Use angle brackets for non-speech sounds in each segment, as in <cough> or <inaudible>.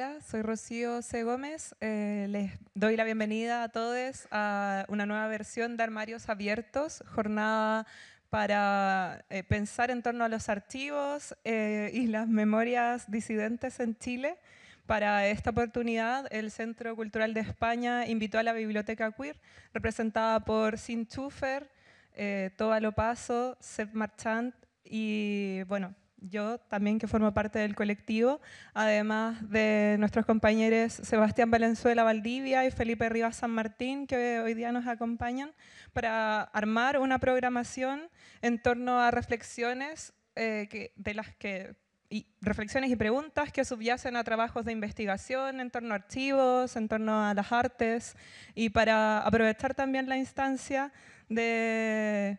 Hola, soy Rocío C. Gómez. Eh, les doy la bienvenida a todos a una nueva versión de Armarios Abiertos, jornada para eh, pensar en torno a los archivos eh, y las memorias disidentes en Chile. Para esta oportunidad, el Centro Cultural de España invitó a la Biblioteca Queer, representada por Sin Schufer, Toba paso Seb Marchant y, bueno, yo también que formo parte del colectivo, además de nuestros compañeros Sebastián Valenzuela Valdivia y Felipe Rivas San Martín, que hoy día nos acompañan, para armar una programación en torno a reflexiones eh, de las que y reflexiones y preguntas que subyacen a trabajos de investigación en torno a archivos, en torno a las artes, y para aprovechar también la instancia de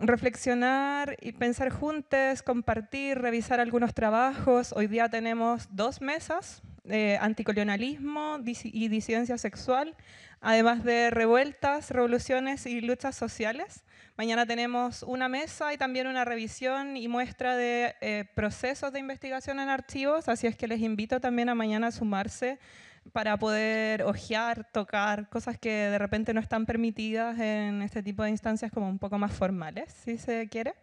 reflexionar y pensar juntos, compartir, revisar algunos trabajos. Hoy día tenemos dos mesas, eh, anticolonialismo y disidencia sexual, además de revueltas, revoluciones y luchas sociales. Mañana tenemos una mesa y también una revisión y muestra de eh, procesos de investigación en archivos, así es que les invito también a mañana a sumarse para poder hojear, tocar, cosas que de repente no están permitidas en este tipo de instancias como un poco más formales, si se quiere.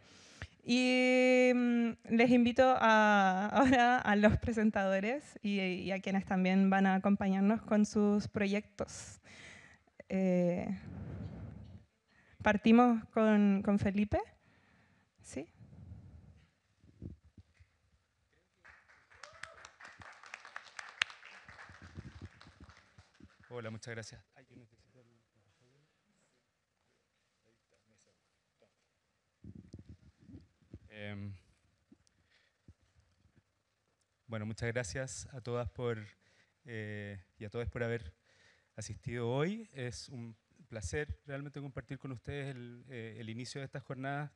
Y mm, les invito a, <laughs> ahora a los presentadores y, a quienes también van a acompañarnos con sus proyectos. Eh, partimos con, con Felipe. Hola, muchas gracias. Em, bueno, muchas gracias a todas por, eh, y a todos por haber asistido hoy. Es un placer realmente compartir con ustedes el, eh, inicio de estas jornadas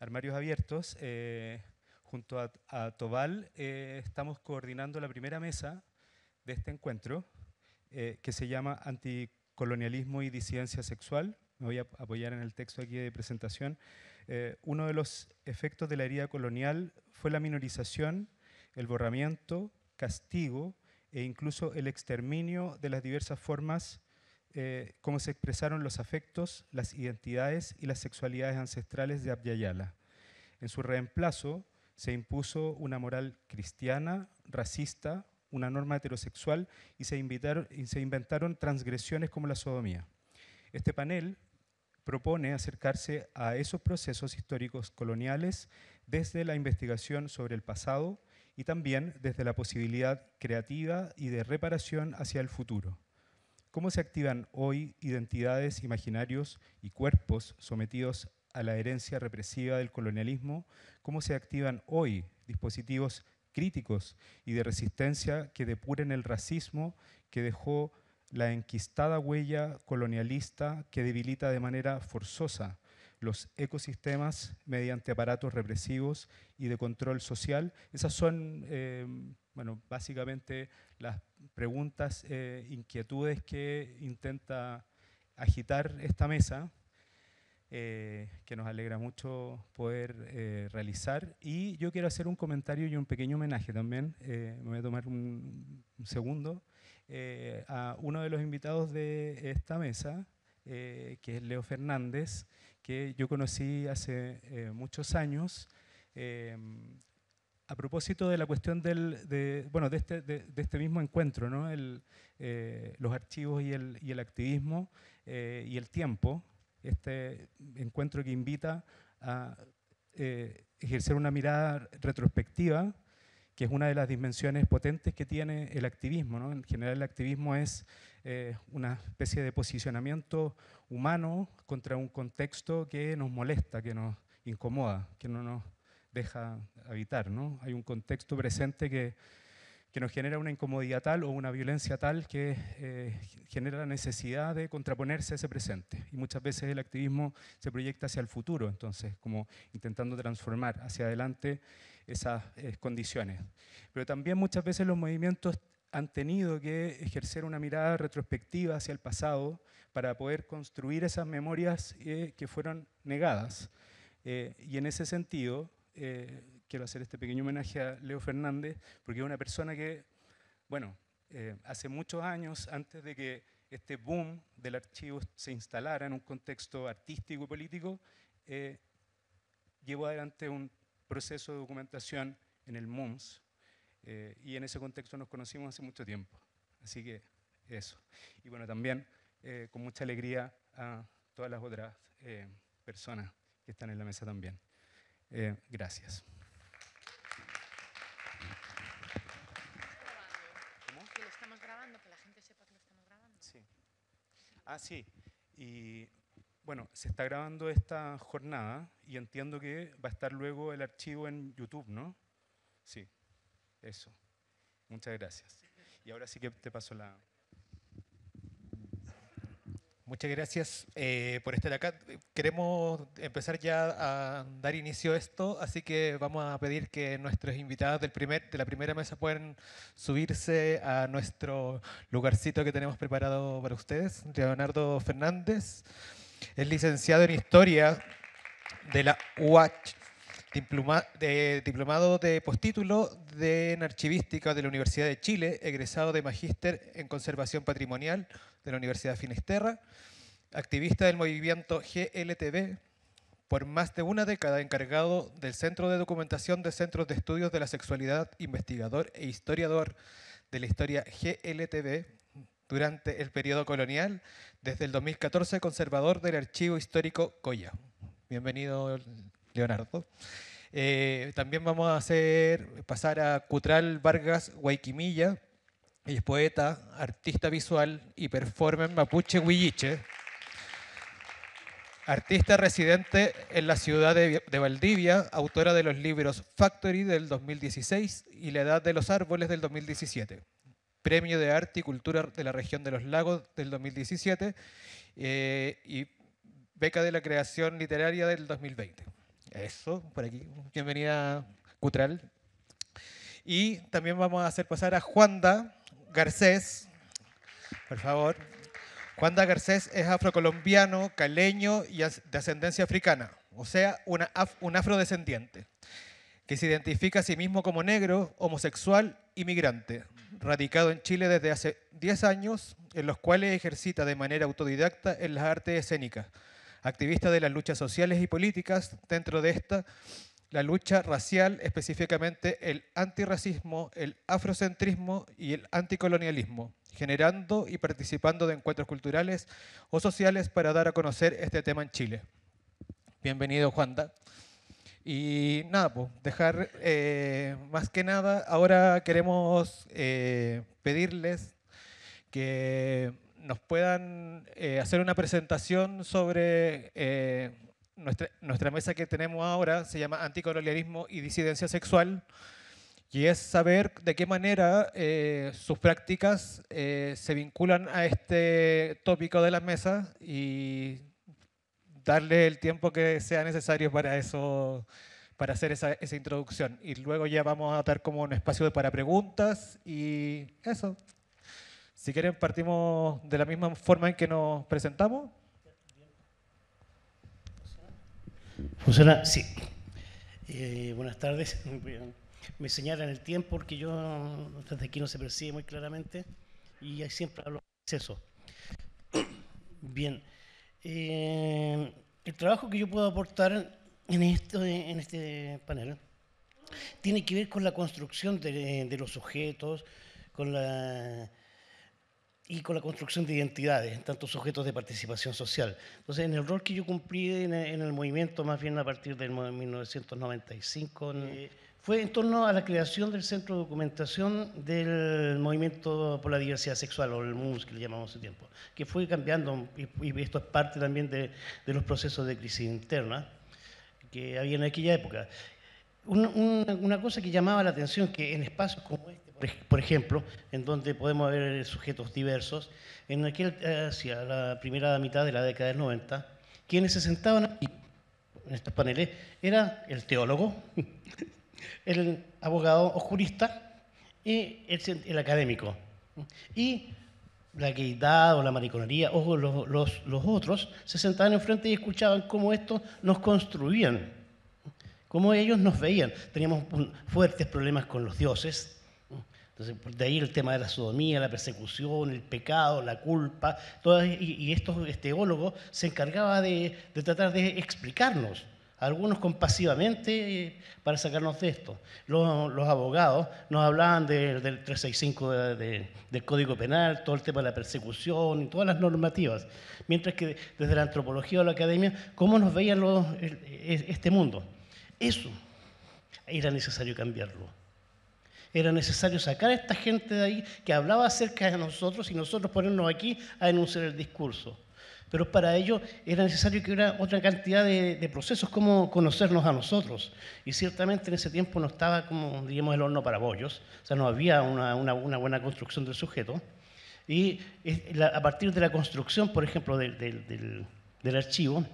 Armarios Abiertos. Eh, junto a, a Tobal estamos coordinando la primera mesa de este encuentro. Eh, que se llama Anticolonialismo y disidencia sexual. Me voy a apoyar en el texto aquí de presentación. Eh, uno de los efectos de la herida colonial fue la minorización, el borramiento, castigo e incluso el exterminio de las diversas formas eh, como se expresaron los afectos, las identidades y las sexualidades ancestrales de Abdiayala. En su reemplazo se impuso una moral cristiana, racista, una norma heterosexual y se, invitaron, se inventaron transgresiones como la sodomía. Este panel propone acercarse a esos procesos históricos coloniales desde la investigación sobre el pasado y también desde la posibilidad creativa y de reparación hacia el futuro. ¿Cómo se activan hoy identidades, imaginarios y cuerpos sometidos a la herencia represiva del colonialismo? ¿Cómo se activan hoy dispositivos críticos y de resistencia que depuren el racismo que dejó la enquistada huella colonialista que debilita de manera forzosa los ecosistemas mediante aparatos represivos y de control social. Esas son, eh, bueno, básicamente las preguntas, eh, inquietudes que intenta agitar esta mesa. Eh, que nos alegra mucho poder eh, realizar. Y yo quiero hacer un comentario y un pequeño homenaje también, eh, me voy a tomar un, segundo, a uno de los invitados de esta mesa, que es Leo Fernández, que yo conocí hace muchos años. Em, a propósito de la cuestión del, de, bueno, de, este, este mismo encuentro, ¿no? el, los archivos y el, y el activismo y el tiempo, este encuentro que invita a eh, ejercer una mirada retrospectiva, que es una de las dimensiones potentes que tiene el activismo. ¿no? En general el activismo es eh, una especie de posicionamiento humano contra un contexto que nos molesta, que nos incomoda, que no nos deja habitar. ¿no? Hay un contexto presente que que nos genera una incomodidad tal o una violencia tal que eh, genera la necesidad de contraponerse a ese presente. Y muchas veces el activismo se proyecta hacia el futuro, entonces, como intentando transformar hacia adelante esas eh, condiciones. Pero también muchas veces los movimientos han tenido que ejercer una mirada retrospectiva hacia el pasado para poder construir esas memorias eh, que fueron negadas. y en ese sentido, quiero hacer este pequeño homenaje a Leo Fernández, porque es una persona que, bueno, eh, hace muchos años, antes de que este boom del archivo se instalara en un contexto artístico y político, eh, llevó adelante un proceso de documentación en el MUMS, eh, y en ese contexto nos conocimos hace mucho tiempo. Así que eso. Y bueno, también con mucha alegría a todas las otras personas que están en la mesa también. gracias. Ah, sí. Y bueno, se está grabando esta jornada y entiendo que va a estar luego el archivo en YouTube, ¿no? Sí, eso. Muchas gracias. Y ahora sí que te paso la... Muchas gracias eh, por estar acá. Queremos empezar ya a dar inicio a esto, así que vamos a pedir que nuestros invitados del primer, de la primera mesa puedan subirse a nuestro lugarcito que tenemos preparado para ustedes. Leonardo Fernández es licenciado en Historia de la UACH, de, diplomado de postítulo de, en Archivística de la Universidad de Chile, egresado de Magíster en Conservación Patrimonial de la Universidad de Finisterra, activista del movimiento GLTB, por más de una década encargado del Centro de Documentación de Centros de Estudios de la Sexualidad, investigador e historiador de la historia GLTB durante el periodo colonial, desde el 2014 conservador del Archivo Histórico Coya. Bienvenido, Leonardo. Eh, también vamos a hacer pasar a Cutral Vargas Guayquimilla, es poeta, artista visual y performer mapuche huilliche. Artista residente en la ciudad de, Valdivia, autora de los libros Factory del 2016 y La Edad de los Árboles del 2017. Premio de Arte y Cultura de la Región de los Lagos del 2017 eh, y Beca de la Creación Literaria del 2020. Eso, por aquí. Bienvenida, Cutral. Y también vamos a hacer pasar a Juanda, Garcés, por favor. Juanda Garcés es afrocolombiano, caleño y de ascendencia africana, o sea, un afrodescendiente, que se identifica a sí mismo como negro, homosexual y migrante, radicado en Chile desde hace 10 años, en los cuales ejercita de manera autodidacta en las artes escénicas, activista de las luchas sociales y políticas, dentro de esta la lucha racial, específicamente el antirracismo, el afrocentrismo y el anticolonialismo, generando y participando de encuentros culturales o sociales para dar a conocer este tema en Chile. Bienvenido, Juanda. Y nada, pues dejar eh, más que nada, ahora queremos eh, pedirles que nos puedan eh, hacer una presentación sobre nuestra, nuestra mesa que tenemos ahora se llama Anticolonialismo y Disidencia Sexual, y es saber de qué manera eh, sus prácticas eh, se vinculan a este tópico de la mesa y darle el tiempo que sea necesario para eso para hacer esa, esa introducción. Y luego ya vamos a dar como un espacio para preguntas y eso. Si quieren, partimos de la misma forma en que nos presentamos. Funciona, sí. Eh, buenas tardes. <laughs> Me señalan el tiempo porque yo desde aquí no se percibe muy claramente y siempre hablo de eso. <clears throat> Bien. Eh, el trabajo que yo puedo aportar en, esto, en este panel tiene que ver con la construcción de, de los objetos, con la y con la construcción de identidades en tantos sujetos de participación social. Entonces, en el rol que yo cumplí en, el movimiento, más bien a partir del 1995, fue en torno a la creación del Centro de Documentación del Movimiento por la Diversidad Sexual, o el MUS, que le llamamos hace tiempo, que fue cambiando, y, esto es parte también de, los procesos de crisis interna que había en aquella época. Una, una cosa que llamaba la atención, que en espacios como este, por ejemplo, en donde podemos ver eh, sujetos diversos, en aquel, eh, hacia la primera mitad de la década del 90, quienes se sentaban en estos paneles, era el teólogo, <laughs> el abogado o jurista y el, académico. Y la gaydad o la mariconería o los, los otros se sentaban enfrente y escuchaban cómo estos nos construían, cómo ellos nos veían. Teníamos fuertes problemas con los dioses, pues, de ahí el tema de la sodomía, la persecución, el pecado, la culpa, y, estos este, teólogos se encargaban de, tratar de explicarnos, algunos compasivamente, para sacarnos de esto. Los, abogados nos hablaban del 365 del Código Penal, todo el tema de la persecución y todas las normativas. Mientras que desde la antropología o la academia, ¿cómo nos veían los, e, este mundo? Eso era necesario cambiarlo era necesario sacar a esta gente de ahí que hablaba acerca de nosotros y nosotros ponernos aquí a denunciar el discurso. Pero para ello era necesario que hubiera otra cantidad de, procesos como conocernos a nosotros. Y ciertamente en ese tiempo no estaba, como diríamos, el horno para bollos. O sea, no había una, buena construcción del sujeto. Y a partir de la construcción, por ejemplo, del, del archivo,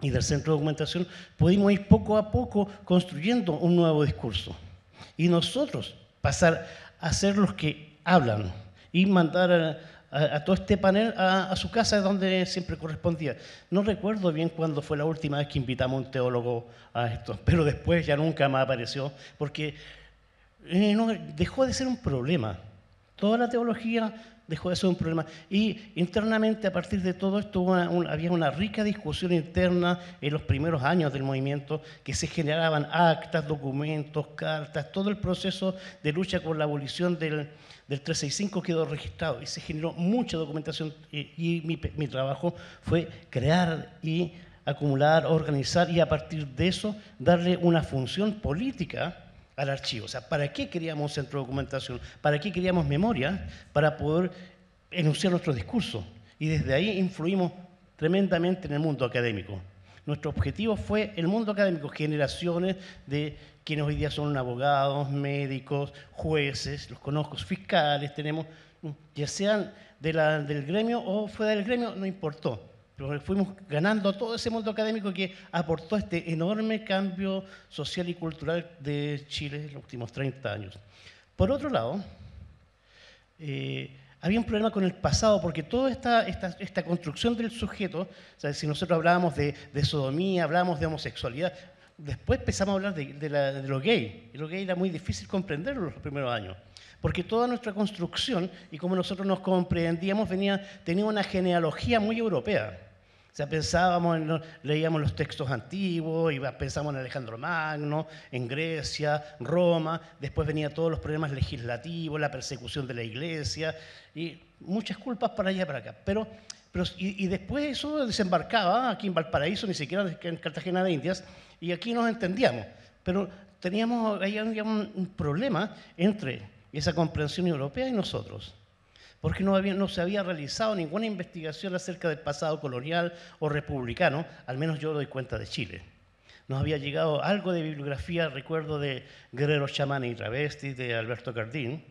y del centro de documentación, pudimos ir poco a poco construyendo un nuevo discurso. Y nosotros pasar a ser los que hablan y mandar a, todo este panel a, su casa donde siempre correspondía. No recuerdo bien cuándo fue la última vez que invitamos a un teólogo a esto, pero después ya nunca más apareció porque eh, dejó de ser un problema. Toda la teología dejó de ser un problema. Y internamente, a partir de todo esto, había una rica discusión interna en los primeros años del movimiento, que se generaban actas, documentos, cartas, todo el proceso de lucha por la abolición del, del 365 quedó registrado y se generó mucha documentación y, mi trabajo fue crear y acumular, organizar y a partir de eso darle una función política al archivo. O sea, ¿para qué queríamos centro de documentación? ¿Para qué queríamos memoria? Para poder enunciar nuestro discurso. Y desde ahí influimos tremendamente en el mundo académico. Nuestro objetivo fue el mundo académico, generaciones de quienes hoy día son abogados, médicos, jueces, los conozco, fiscales, tenemos, ya sean del gremio o fuera del gremio, no importó fuimos ganando todo ese mundo académico que aportó este enorme cambio social y cultural de Chile en los últimos 30 años. Por otro lado, eh, había un problema con el pasado, porque toda esta, esta, construcción del sujeto, si nosotros hablábamos de, sodomía, hablábamos de homosexualidad, después empezamos a hablar de, lo gay. Y lo gay era muy difícil comprenderlo los primeros años, porque toda nuestra construcción y cómo nosotros nos comprendíamos venía, tenía una genealogía muy europea. O sea, pensábamos, leíamos los textos antiguos, y pensábamos en Alejandro Magno, en Grecia, Roma, después venían todos los problemas legislativos, la persecución de la iglesia, y muchas culpas para allá y para acá. Pero, pero y, después eso desembarcaba aquí en Valparaíso, ni siquiera en Cartagena de Indias, y aquí nos entendíamos. Pero teníamos ahí un problema entre esa comprensión europea y nosotros porque no, no se había realizado ninguna investigación acerca del pasado colonial o republicano, al menos yo doy cuenta de Chile. Nos había llegado algo de bibliografía, recuerdo de Guerrero Chamán y Travesti, de Alberto Cardín.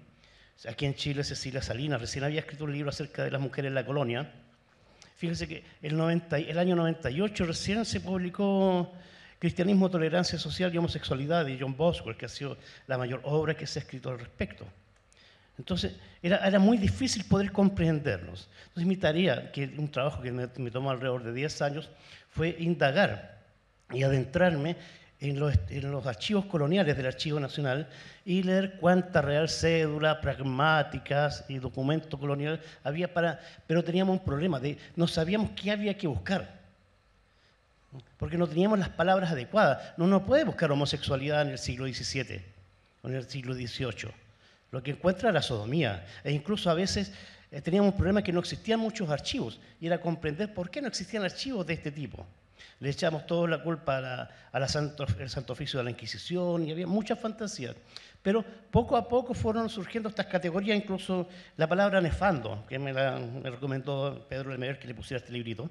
Aquí en Chile, Cecilia Salinas recién había escrito un libro acerca de las mujeres en la colonia. Fíjense que el, 90, el año 98 recién se publicó Cristianismo, Tolerancia Social y Homosexualidad de John Boswell, que ha sido la mayor obra que se ha escrito al respecto. Entonces, era, muy difícil poder comprenderlos. Entonces, mi tarea, que un trabajo que me, tomó alrededor de 10 años, fue indagar y adentrarme en los, archivos coloniales del Archivo Nacional y leer cuánta real cédula, pragmáticas y documentos colonial había para... Pero teníamos un problema, de, no sabíamos qué había que buscar porque no teníamos las palabras adecuadas. No, no puede buscar homosexualidad en el siglo XVII o en el siglo XVIII. Lo que encuentra la sodomía. E incluso a veces eh, teníamos un problema que no existían muchos archivos y era comprender por qué no existían archivos de este tipo. Le echamos toda la culpa al a la santo, santo oficio de la Inquisición y había mucha fantasía. Pero poco a poco fueron surgiendo estas categorías, incluso la palabra nefando, que me, recomendó Pedro Lemayor que le pusiera este librito,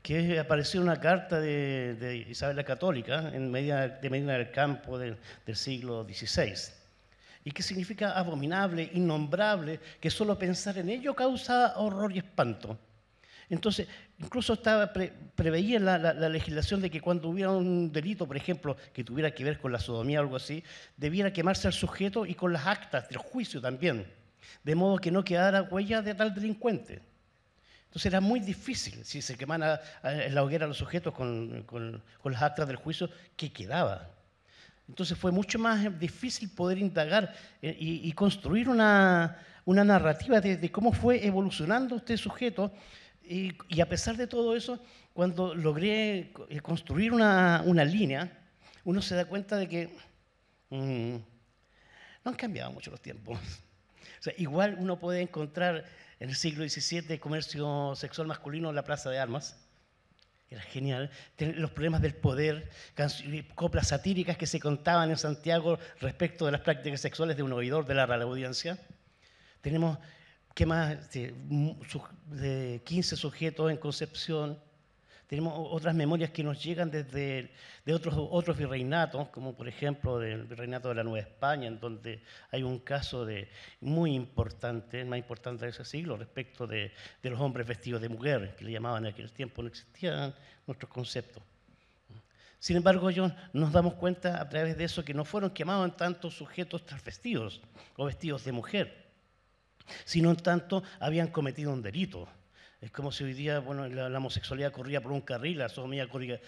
que apareció una carta de, Isabel la Católica en media, de Medina del Campo del siglo XVI y qué significa abominable, innombrable, que solo pensar en ello causa horror y espanto. Entonces, incluso estaba preveía la, legislación de que cuando hubiera un delito, por ejemplo, que tuviera que ver con la sodomía o algo así, debiera quemarse al sujeto y con las actas del juicio también, de modo que no quedara huella de tal delincuente. Entonces era muy difícil, si se quemaban en la hoguera los sujetos con, con, con las actas del juicio, que quedaba. Entonces fue mucho más difícil poder indagar eh, y, construir una, narrativa de, cómo fue evolucionando este sujeto. Y, a pesar de todo eso, cuando logré eh, construir una, línea, uno se da cuenta de que mm, no han cambiado mucho los tiempos. <laughs> O sea, igual uno puede encontrar en el siglo XVII el comercio sexual masculino en la Plaza de Armas era genial, los problemas del poder, coplas satíricas que se contaban en Santiago respecto de las prácticas sexuales de un oidor de la audiencia. Tenemos, ¿qué más? 15 sujetos en Concepción, tenemos otras memorias que nos llegan desde otros, otros virreinatos, como por ejemplo del virreinato de la Nueva España, en donde hay un caso muy importante, el más importante de ese siglo, respecto de, los hombres vestidos de mujer, que le llamaban en aquel tiempo, no existían nuestros conceptos. Sin embargo, ellos nos damos cuenta a través de eso que no fueron quemados en tanto sujetos transvestidos o vestidos de mujer, sino en tanto habían cometido un delito es como si hoy día la, homosexualidad corría por un carril, la sodomía corría,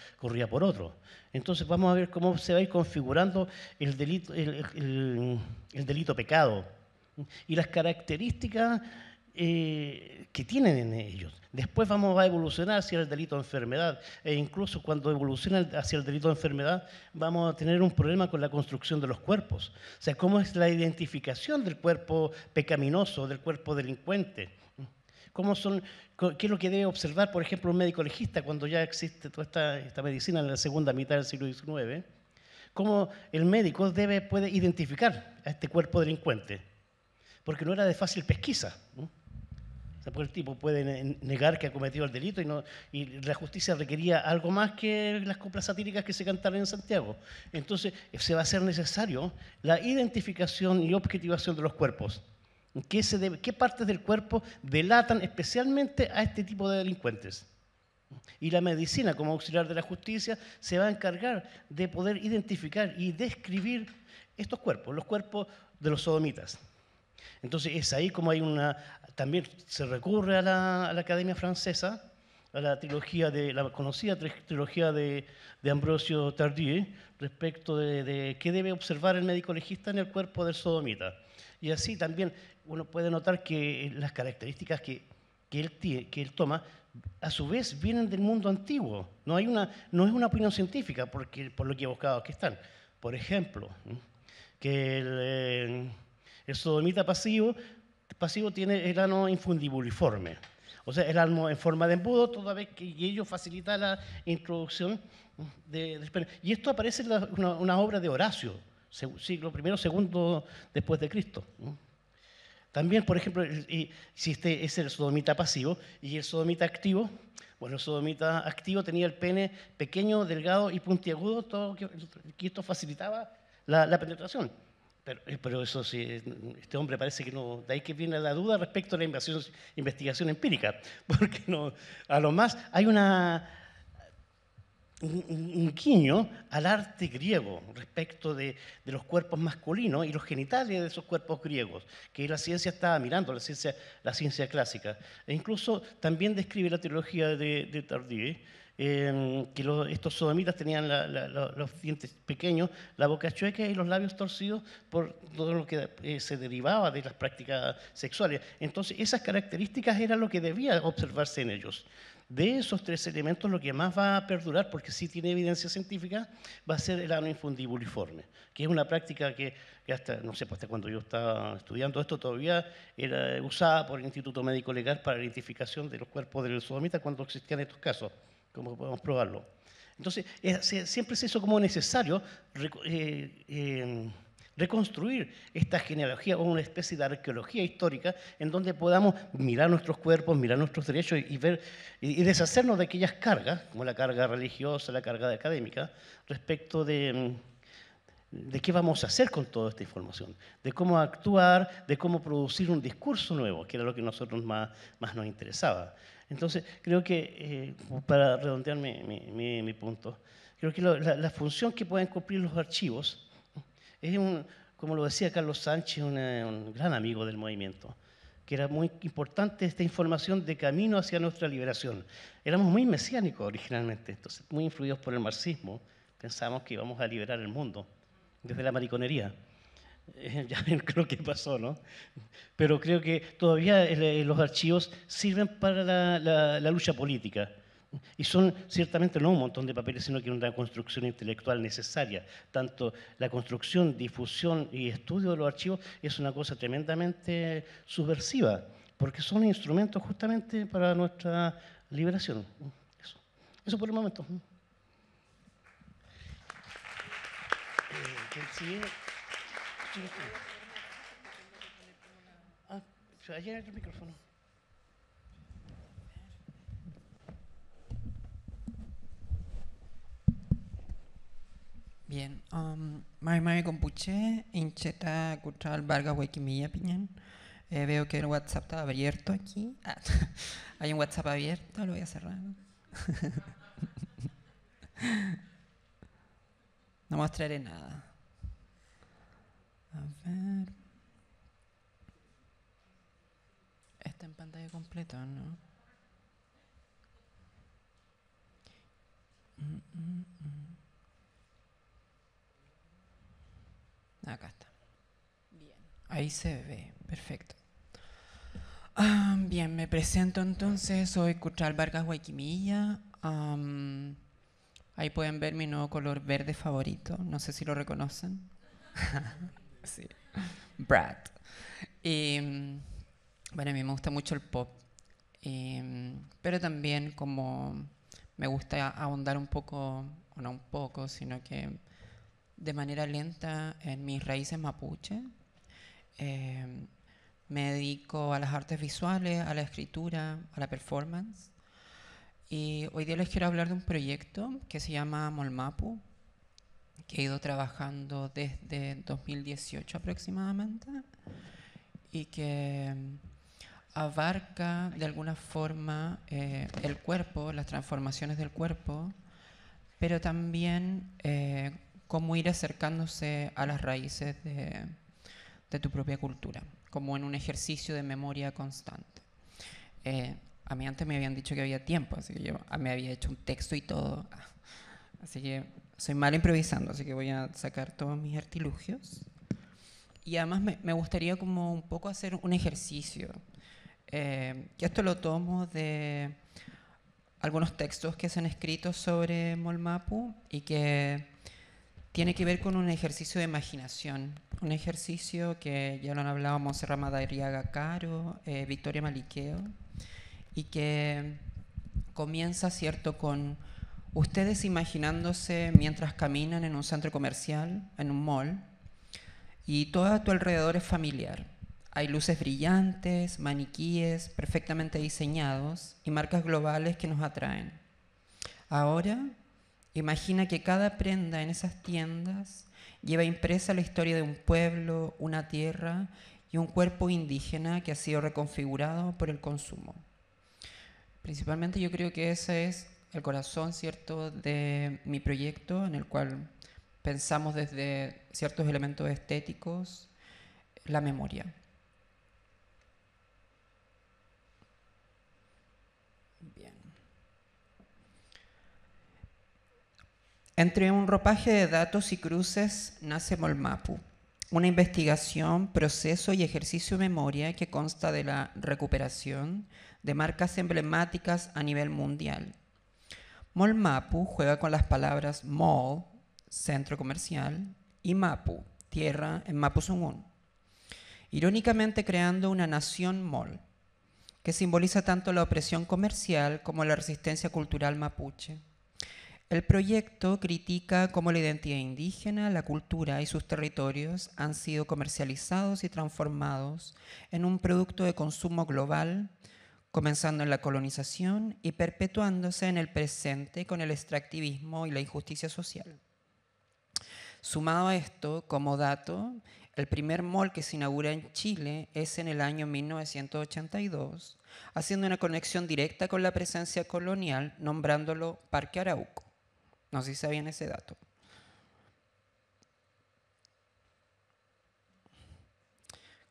por otro. Entonces vamos a ver cómo se va a ir configurando el delito, el, delito pecado y las características eh, que tienen en ellos. Después vamos a evolucionar hacia el delito enfermedad e incluso cuando evoluciona hacia el delito de enfermedad vamos a tener un problema con la construcción de los cuerpos. O sea, cómo es la identificación del cuerpo pecaminoso, del cuerpo delincuente cómo son, qué es lo que debe observar, por ejemplo, un médico legista cuando ya existe toda esta, medicina en la segunda mitad del siglo XIX, cómo el médico debe, puede identificar a este cuerpo delincuente, porque no era de fácil pesquisa. ¿no? Porque el tipo puede negar que ha cometido el delito y, no, la justicia requería algo más que las coplas satíricas que se cantaban en Santiago. Entonces, se va a hacer necesario la identificación y objetivación de los cuerpos. ¿Qué, partes del cuerpo delatan especialmente a este tipo de delincuentes? Y la medicina, como auxiliar de la justicia, se va a encargar de poder identificar y describir estos cuerpos, los cuerpos de los sodomitas. Entonces es ahí como hay una, también se recurre a la, Academia Francesa, a la trilogía de la conocida trilogía de, Ambrosio Tardieu respecto de, de, qué debe observar el médico legista en el cuerpo del sodomita. Y así también uno puede notar que las características que, él, que él toma a su vez vienen del mundo antiguo. No, es una opinión científica porque, por lo equivocados que están. Por ejemplo, que el, eh, sodomita pasivo, tiene el ano infundibuliforme. O sea, el almo en forma de embudo, toda vez que ello facilita la introducción de, Y esto aparece en una, obra de Horacio, siglo primero segundo después de Cristo. También, por ejemplo, si este es el sodomita pasivo y el sodomita activo. Bueno, el sodomita activo tenía el pene pequeño, delgado y puntiagudo, todo que esto facilitaba la, penetración. Pero, eh, pero, eso sí, eh, este hombre parece que no. De ahí que viene la duda respecto a la investigación, investigación empírica, <laughs> porque no, a lo más hay una un, guiño al arte griego respecto de, los cuerpos masculinos y los genitales de esos cuerpos griegos, que la ciencia estaba mirando, la ciencia, la ciencia clásica. E incluso también describe la teología de, de Tardieu, em, que estos sodomitas tenían los dientes pequeños, la boca chueca y los labios torcidos por todo lo que eh, se derivaba de las prácticas sexuales. Entonces, esas características eran lo que debía observarse en ellos. De esos tres elementos, lo que más va a perdurar, porque sí tiene evidencia científica, va a ser el ano infundibuliforme, que es una práctica que, hasta, no sé, pues, hasta cuando yo estaba estudiando esto, todavía era usada por el Instituto Médico Legal para la identificación de los cuerpos del sodomita cuando existían estos casos, como podemos probarlo. Entonces, eh, siempre se hizo como necesario eh, eh, reconstruir esta genealogía o una especie de arqueología histórica en donde podamos mirar nuestros cuerpos, mirar nuestros derechos y, deshacernos de aquellas cargas, como la carga religiosa, la carga académica, respecto mm, de qué vamos a hacer con toda esta información, de cómo actuar, de cómo producir un discurso nuevo, que era lo que a nosotros más, más nos interesaba. Entonces, creo que, eh, para redondear mi, punto, creo que la, la función que pueden cumplir los archivos es un, como lo decía Carlos Sánchez, un gran amigo del movimiento, que era muy importante esta información de camino hacia nuestra liberación. Éramos muy mesiánicos originalmente, muy influidos por el marxismo, pensamos que íbamos a liberar el mundo desde la mariconería. Eh, <laughs> ya ven que pasó, ¿no? Pero creo que todavía eh, los archivos sirven para la lucha política y son ciertamente no un montón de papeles, sino que una construcción intelectual necesaria. Tanto la construcción, difusión y estudio de los archivos es una cosa tremendamente subversiva, porque son instrumentos justamente para nuestra liberación. Eso, por el momento. Eh, ah, el micrófono. Mami Compuche, hincheta cultural valga Huequimilla piñan Eh, veo que el WhatsApp está abierto aquí. Ah, <laughs> hay un WhatsApp abierto, lo voy a cerrar. no <laughs> mostraré nada. A ver. Está en pantalla completa, ¿no? Mm, mm, mm. Acá está. Bien. Ahí se ve, perfecto. bien, me presento entonces, soy Cuchal Vargas Guayquimilla. ahí pueden ver mi nuevo color verde favorito, no sé si lo reconocen. <laughs> sí, Brad. Em, bueno, a mí me gusta mucho el pop, em, pero también como me gusta ahondar un poco, o no un poco, sino que de manera lenta en mis raíces mapuche. Em, me dedico a las artes visuales, a la escritura, a la performance. Y hoy día les quiero hablar de un proyecto que se llama Molmapu, que he ido trabajando desde 2018 aproximadamente y que em, abarca de alguna forma eh, el cuerpo, las transformaciones del cuerpo, pero también eh, cómo ir acercándose a las raíces de, tu propia cultura, como en un ejercicio de memoria constante. Eh, a mí antes me habían dicho que había tiempo, así que yo me había hecho un texto y todo. Así que soy mal improvisando, así que voy a sacar todos mis artilugios. Y además me, gustaría como un poco hacer un ejercicio. Eh, esto lo tomo de algunos textos que se han escrito sobre Molmapu y que tiene que ver con un ejercicio de imaginación, un ejercicio que ya lo han hablado Monserrat Madariaga Caro, eh, Victoria Maliqueo, y que comienza, ¿cierto?, con ustedes imaginándose mientras caminan en un centro comercial, en un mall, y todo a tu alrededor es familiar. Hay luces brillantes, maniquíes perfectamente diseñados y marcas globales que nos atraen. Ahora Imagina que cada prenda en esas tiendas lleva impresa la historia de un pueblo, una tierra y un cuerpo indígena que ha sido reconfigurado por el consumo. Principalmente yo creo que ese es el corazón, ¿cierto?, de mi proyecto en el cual pensamos desde ciertos elementos estéticos la memoria. Entre un ropaje de datos y cruces nace Molmapu, una investigación, proceso y ejercicio de memoria que consta de la recuperación de marcas emblemáticas a nivel mundial. Molmapu juega con las palabras mall, centro comercial, y mapu, tierra en Mapuzungún, irónicamente creando una nación mall, que simboliza tanto la opresión comercial como la resistencia cultural mapuche. El proyecto critica cómo la identidad indígena, la cultura y sus territorios han sido comercializados y transformados en un producto de consumo global, comenzando en la colonización y perpetuándose en el presente con el extractivismo y la injusticia social. Sumado a esto, como dato, el primer mall que se inaugura en Chile es en el año 1982, haciendo una conexión directa con la presencia colonial, nombrándolo Parque Arauco. No sé si sabían ese dato.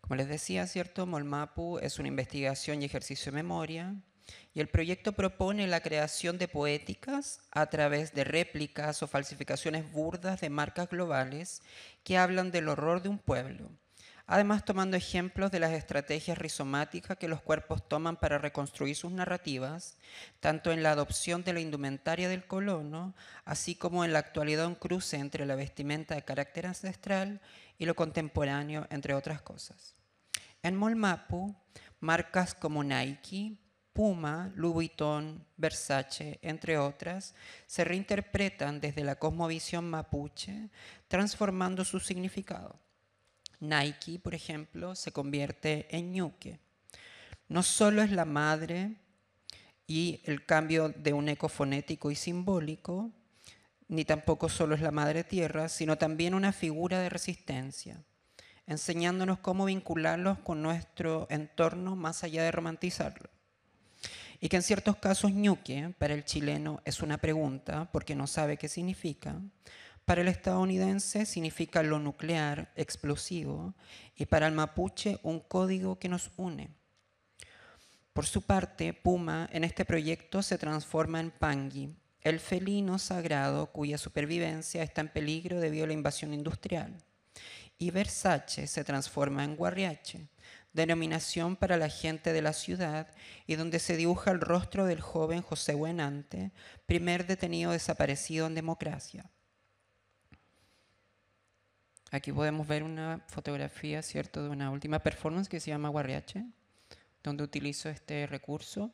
Como les decía, ¿cierto? Molmapu es una investigación y ejercicio de memoria. Y el proyecto propone la creación de poéticas a través de réplicas o falsificaciones burdas de marcas globales que hablan del horror de un pueblo además tomando ejemplos de las estrategias rizomáticas que los cuerpos toman para reconstruir sus narrativas, tanto en la adopción de la indumentaria del colono, así como en la actualidad un cruce entre la vestimenta de carácter ancestral y lo contemporáneo, entre otras cosas. En Molmapu, marcas como Nike, Puma, Louis Vuitton, Versace, entre otras, se reinterpretan desde la cosmovisión mapuche, transformando su significado. Nike, por ejemplo, se convierte en ñuque. No solo es la madre y el cambio de un eco fonético y simbólico, ni tampoco solo es la madre tierra, sino también una figura de resistencia, enseñándonos cómo vincularlos con nuestro entorno más allá de romantizarlo. Y que en ciertos casos ñuque para el chileno es una pregunta porque no sabe qué significa, para el estadounidense significa lo nuclear, explosivo, y para el mapuche un código que nos une. Por su parte, Puma en este proyecto se transforma en Pangui, el felino sagrado cuya supervivencia está en peligro debido a la invasión industrial. Y Versace se transforma en Guarriache, denominación para la gente de la ciudad y donde se dibuja el rostro del joven José Buenante, primer detenido desaparecido en democracia. Aquí podemos ver una fotografía, ¿cierto?, de una última performance que se llama Guarriache, donde utilizo este recurso.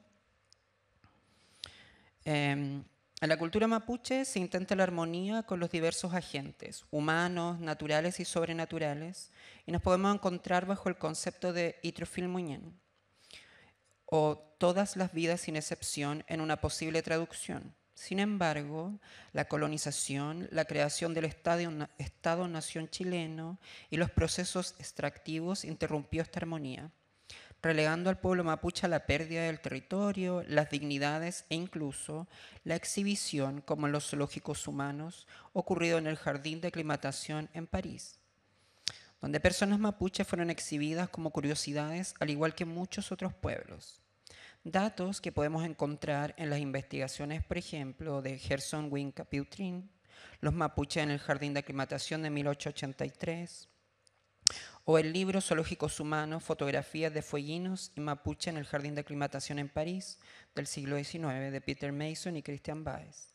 Eh, en la cultura mapuche se intenta la armonía con los diversos agentes, humanos, naturales y sobrenaturales, y nos podemos encontrar bajo el concepto de muñen, o todas las vidas sin excepción en una posible traducción. Sin embargo, la colonización, la creación del Estado-Nación chileno y los procesos extractivos interrumpió esta armonía, relegando al pueblo mapuche a la pérdida del territorio, las dignidades e incluso la exhibición, como en los zoológicos humanos, ocurrido en el Jardín de Aclimatación en París donde personas mapuches fueron exhibidas como curiosidades, al igual que muchos otros pueblos. Datos que podemos encontrar en las investigaciones, por ejemplo, de Gerson Winca Piutrin, Los mapuches en el jardín de aclimatación de 1883, o el libro Zoológicos Humanos, Fotografías de Fueguinos y Mapuche en el Jardín de Aclimatación en París del siglo XIX de Peter Mason y Christian Baez.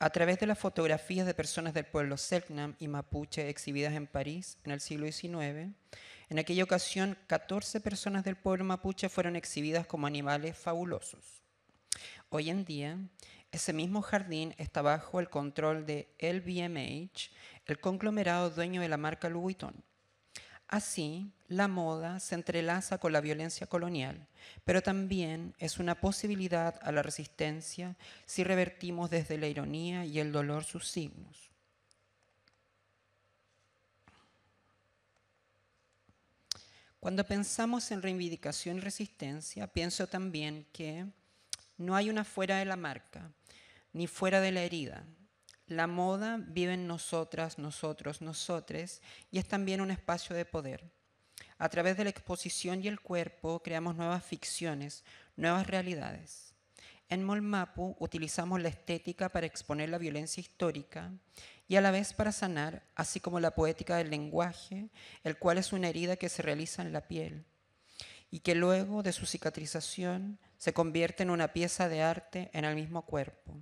A través de las fotografías de personas del pueblo Selknam y Mapuche exhibidas en París en el siglo XIX, en aquella ocasión, 14 personas del pueblo mapuche fueron exhibidas como animales fabulosos. Hoy en día, ese mismo jardín está bajo el control de LVMH, el conglomerado dueño de la marca Louis Vuitton. Así, la moda se entrelaza con la violencia colonial, pero también es una posibilidad a la resistencia si revertimos desde la ironía y el dolor sus signos. Cuando pensamos en reivindicación y resistencia, pienso también que no hay una fuera de la marca, ni fuera de la herida. La moda vive en nosotras, nosotros, nosotres, y es también un espacio de poder. A través de la exposición y el cuerpo creamos nuevas ficciones, nuevas realidades. En Molmapu utilizamos la estética para exponer la violencia histórica y a la vez para sanar, así como la poética del lenguaje, el cual es una herida que se realiza en la piel y que luego de su cicatrización se convierte en una pieza de arte en el mismo cuerpo.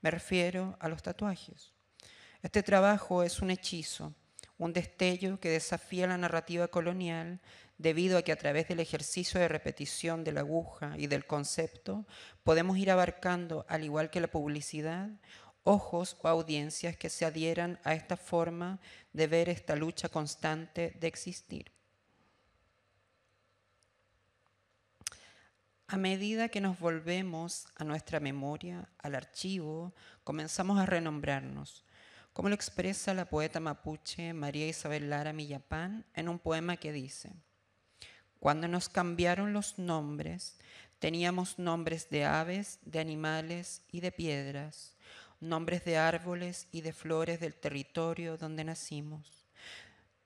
Me refiero a los tatuajes. Este trabajo es un hechizo, un destello que desafía la narrativa colonial debido a que a través del ejercicio de repetición de la aguja y del concepto podemos ir abarcando, al igual que la publicidad, ojos o audiencias que se adhieran a esta forma de ver esta lucha constante de existir. A medida que nos volvemos a nuestra memoria, al archivo, comenzamos a renombrarnos, como lo expresa la poeta mapuche María Isabel Lara Millapán en un poema que dice, Cuando nos cambiaron los nombres, teníamos nombres de aves, de animales y de piedras nombres de árboles y de flores del territorio donde nacimos.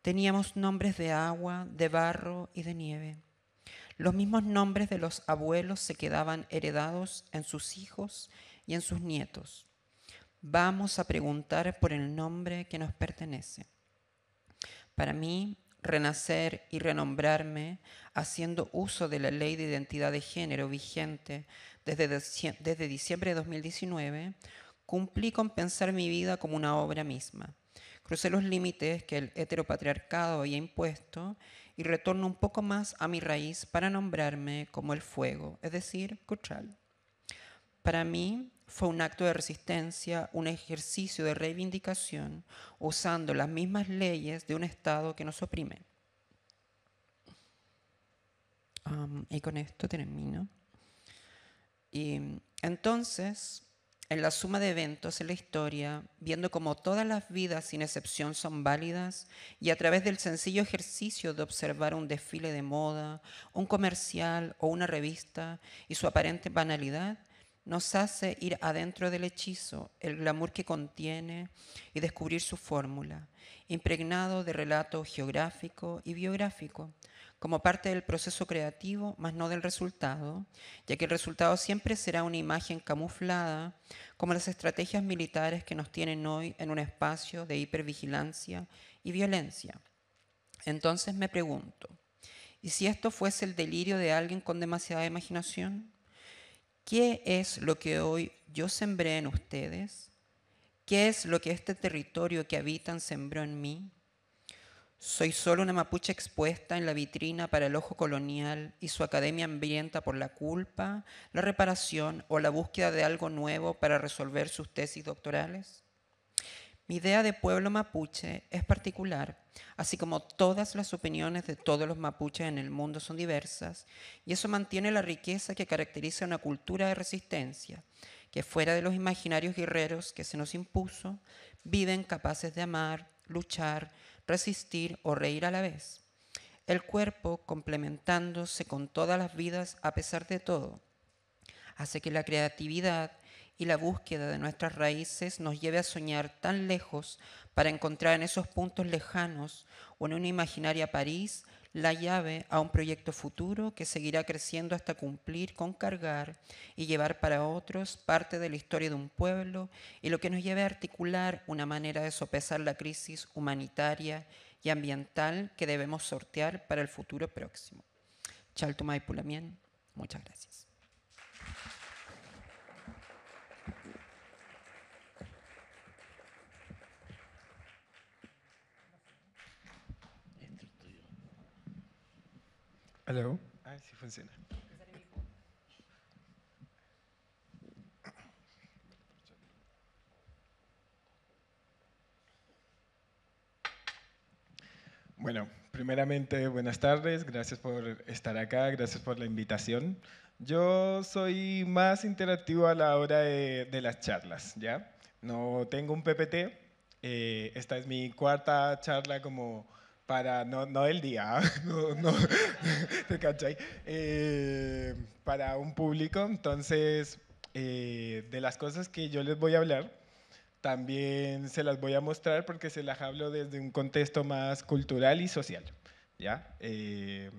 Teníamos nombres de agua, de barro y de nieve. Los mismos nombres de los abuelos se quedaban heredados en sus hijos y en sus nietos. Vamos a preguntar por el nombre que nos pertenece. Para mí, renacer y renombrarme haciendo uso de la ley de identidad de género vigente desde, diciembre de 2019 Cumplí con pensar mi vida como una obra misma. Crucé los límites que el heteropatriarcado había impuesto y retorno un poco más a mi raíz para nombrarme como el fuego, es decir, Cuchal. Para mí fue un acto de resistencia, un ejercicio de reivindicación, usando las mismas leyes de un Estado que nos oprime. y con esto termino. Y entonces en la suma de eventos en la historia, viendo como todas las vidas sin excepción son válidas y a través del sencillo ejercicio de observar un desfile de moda, un comercial o una revista y su aparente banalidad, nos hace ir adentro del hechizo, el glamour que contiene y descubrir su fórmula, impregnado de relato geográfico y biográfico, como parte del proceso creativo, más no del resultado, ya que el resultado siempre será una imagen camuflada, como las estrategias militares que nos tienen hoy en un espacio de hipervigilancia y violencia. Entonces me pregunto, ¿y si esto fuese el delirio de alguien con demasiada imaginación? ¿Qué es lo que hoy yo sembré en ustedes? ¿Qué es lo que este territorio que habitan sembró en mí? Soy solo una mapuche expuesta en la vitrina para el ojo colonial y su academia hambrienta por la culpa, la reparación o la búsqueda de algo nuevo para resolver sus tesis doctorales. Mi idea de pueblo mapuche es particular, así como todas las opiniones de todos los mapuches en el mundo son diversas, y eso mantiene la riqueza que caracteriza una cultura de resistencia, que fuera de los imaginarios guerreros que se nos impuso, viven capaces de amar, luchar, resistir o reír a la vez. El cuerpo, complementándose con todas las vidas a pesar de todo, hace que la creatividad y la búsqueda de nuestras raíces nos lleve a soñar tan lejos para encontrar en esos puntos lejanos o en una imaginaria París la llave a un proyecto futuro que seguirá creciendo hasta cumplir con cargar y llevar para otros parte de la historia de un pueblo y lo que nos lleve a articular una manera de sopesar la crisis humanitaria y ambiental que debemos sortear para el futuro próximo. Chaltumay Pulamien, muchas gracias. ¿Aló? Ah, funciona. Bueno, primeramente, buenas tardes, gracias por estar acá, gracias por la invitación. Yo soy más interactivo a la hora de, las charlas, ¿ya? No tengo un PPT, eh, esta es mi cuarta charla como para, no, no del día, <laughs> no, no, <laughs> ¿te cachai? Eh, para un público, entonces, eh, de las cosas que yo les voy a hablar, también se las voy a mostrar porque se las hablo desde un contexto más cultural y social, ¿ya? Eh,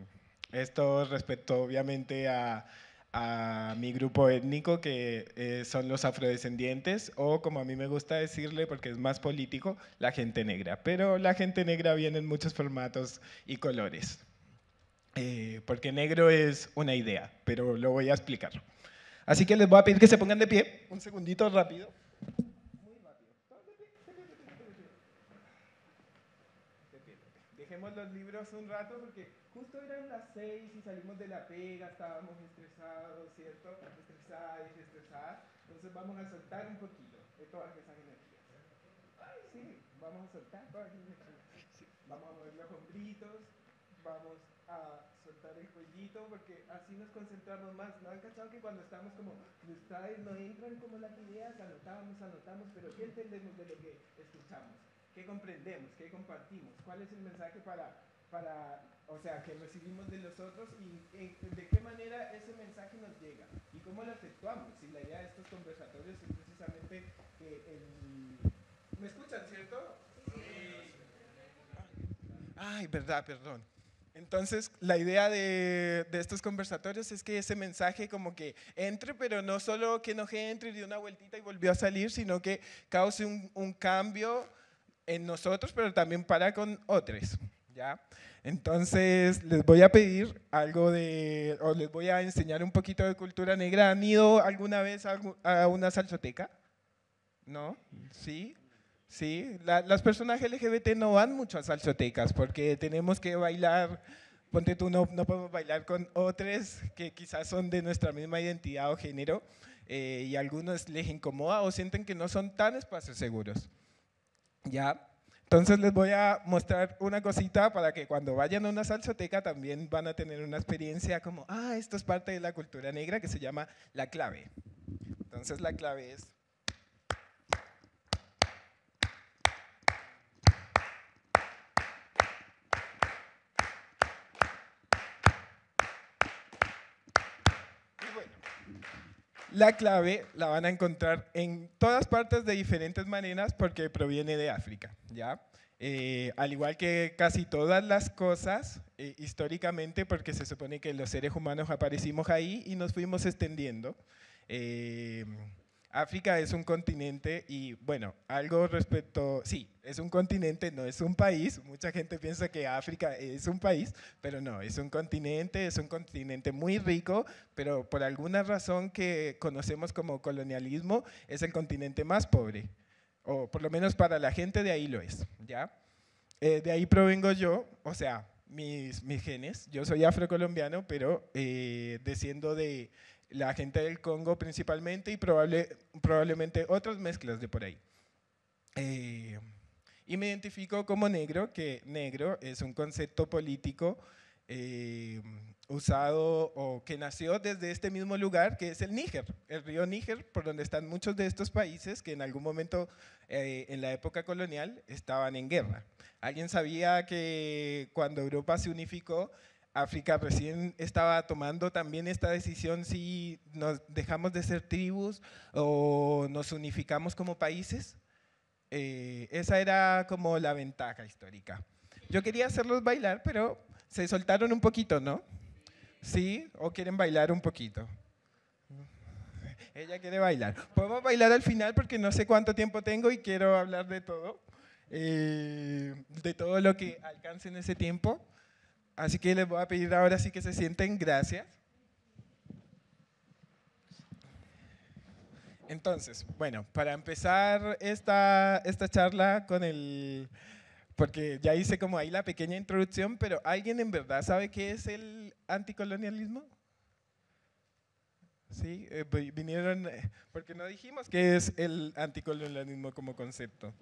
esto respecto, obviamente, a a mi grupo étnico, que eh, son los afrodescendientes, o como a mí me gusta decirle, porque es más político, la gente negra. Pero la gente negra viene en muchos formatos y colores, eh, porque negro es una idea, pero lo voy a explicar. Así que les voy a pedir que se pongan de pie, un segundito rápido. Dejemos los libros un rato porque justo eran las seis y salimos de la pega, estábamos estresados, ¿cierto? Estresadas y estresadas. Entonces vamos a soltar un poquito de todas esas energías. sí, vamos a soltar todas esas energías. Vamos a mover los hombritos, vamos a soltar el cuellito porque así nos concentramos más. ¿No han cachado que cuando estamos como ustedes no entran como las ideas, anotamos, anotamos, pero qué entendemos de lo que escuchamos? ¿Qué comprendemos? ¿Qué compartimos? ¿Cuál es el mensaje para para, o sea, que recibimos de los otros y eh, de qué manera ese mensaje nos llega y cómo lo efectuamos. Y la idea de estos conversatorios es precisamente que el... ¿Me escuchan, cierto? Sí. Ay, verdad, perdón. Entonces, la idea de, de, estos conversatorios es que ese mensaje como que entre, pero no solo que no entre y dio una vueltita y volvió a salir, sino que cause un, un cambio en nosotros, pero también para con otros. ¿ya? Entonces les voy a pedir algo de, o les voy a enseñar un poquito de cultura negra. ¿Han ido alguna vez a una salsoteca? ¿No? ¿Sí? ¿Sí? las personas LGBT no van mucho a salsotecas porque tenemos que bailar, ponte tú, no, podemos bailar con otros que quizás son de nuestra misma identidad o género eh, y algunos les incomoda o sienten que no son tan espacios seguros. ¿Ya? Entonces les voy a mostrar una cosita para que cuando vayan a una salsoteca también van a tener una experiencia como, ah, esto es parte de la cultura negra que se llama la clave. Entonces la clave es... La clave la van a encontrar en todas partes de diferentes maneras porque proviene de África, ¿ya? Eh, al igual que casi todas las cosas eh, históricamente, porque se supone que los seres humanos aparecimos ahí y nos fuimos extendiendo. Eh, África es un continente y bueno, algo respecto, sí, es un continente, no es un país. Mucha gente piensa que África es un país, pero no, es un continente, es un continente muy rico, pero por alguna razón que conocemos como colonialismo, es el continente más pobre, o por lo menos para la gente de ahí lo es, ¿ya? Eh, de ahí provengo yo, o sea, mis, mis genes, yo soy afrocolombiano, pero eh, desciendo de la gente del Congo principalmente y probablemente otras mezclas de por ahí. Eh, y me identifico como negro, que negro es un concepto político eh, usado o que nació desde este mismo lugar, que es el Níger, el río Níger, por donde están muchos de estos países que en algún momento eh, en la época colonial estaban en guerra. ¿Alguien sabía que cuando Europa se unificó, África recién estaba tomando también esta decisión si nos dejamos de ser tribus o nos unificamos como países. Eh, esa era como la ventaja histórica. Yo quería hacerlos bailar, pero se soltaron un poquito, ¿no? ¿Sí? ¿O quieren bailar un poquito? Ella quiere bailar. Podemos bailar al final porque no sé cuánto tiempo tengo y quiero hablar de todo, eh, de todo lo que alcance en ese tiempo. Así que les voy a pedir ahora sí que se sienten gracias. Entonces, bueno, para empezar esta, esta charla con el, porque ya hice como ahí la pequeña introducción, pero ¿alguien en verdad sabe qué es el anticolonialismo? Sí, eh, vinieron, eh, porque no dijimos qué es el anticolonialismo como concepto.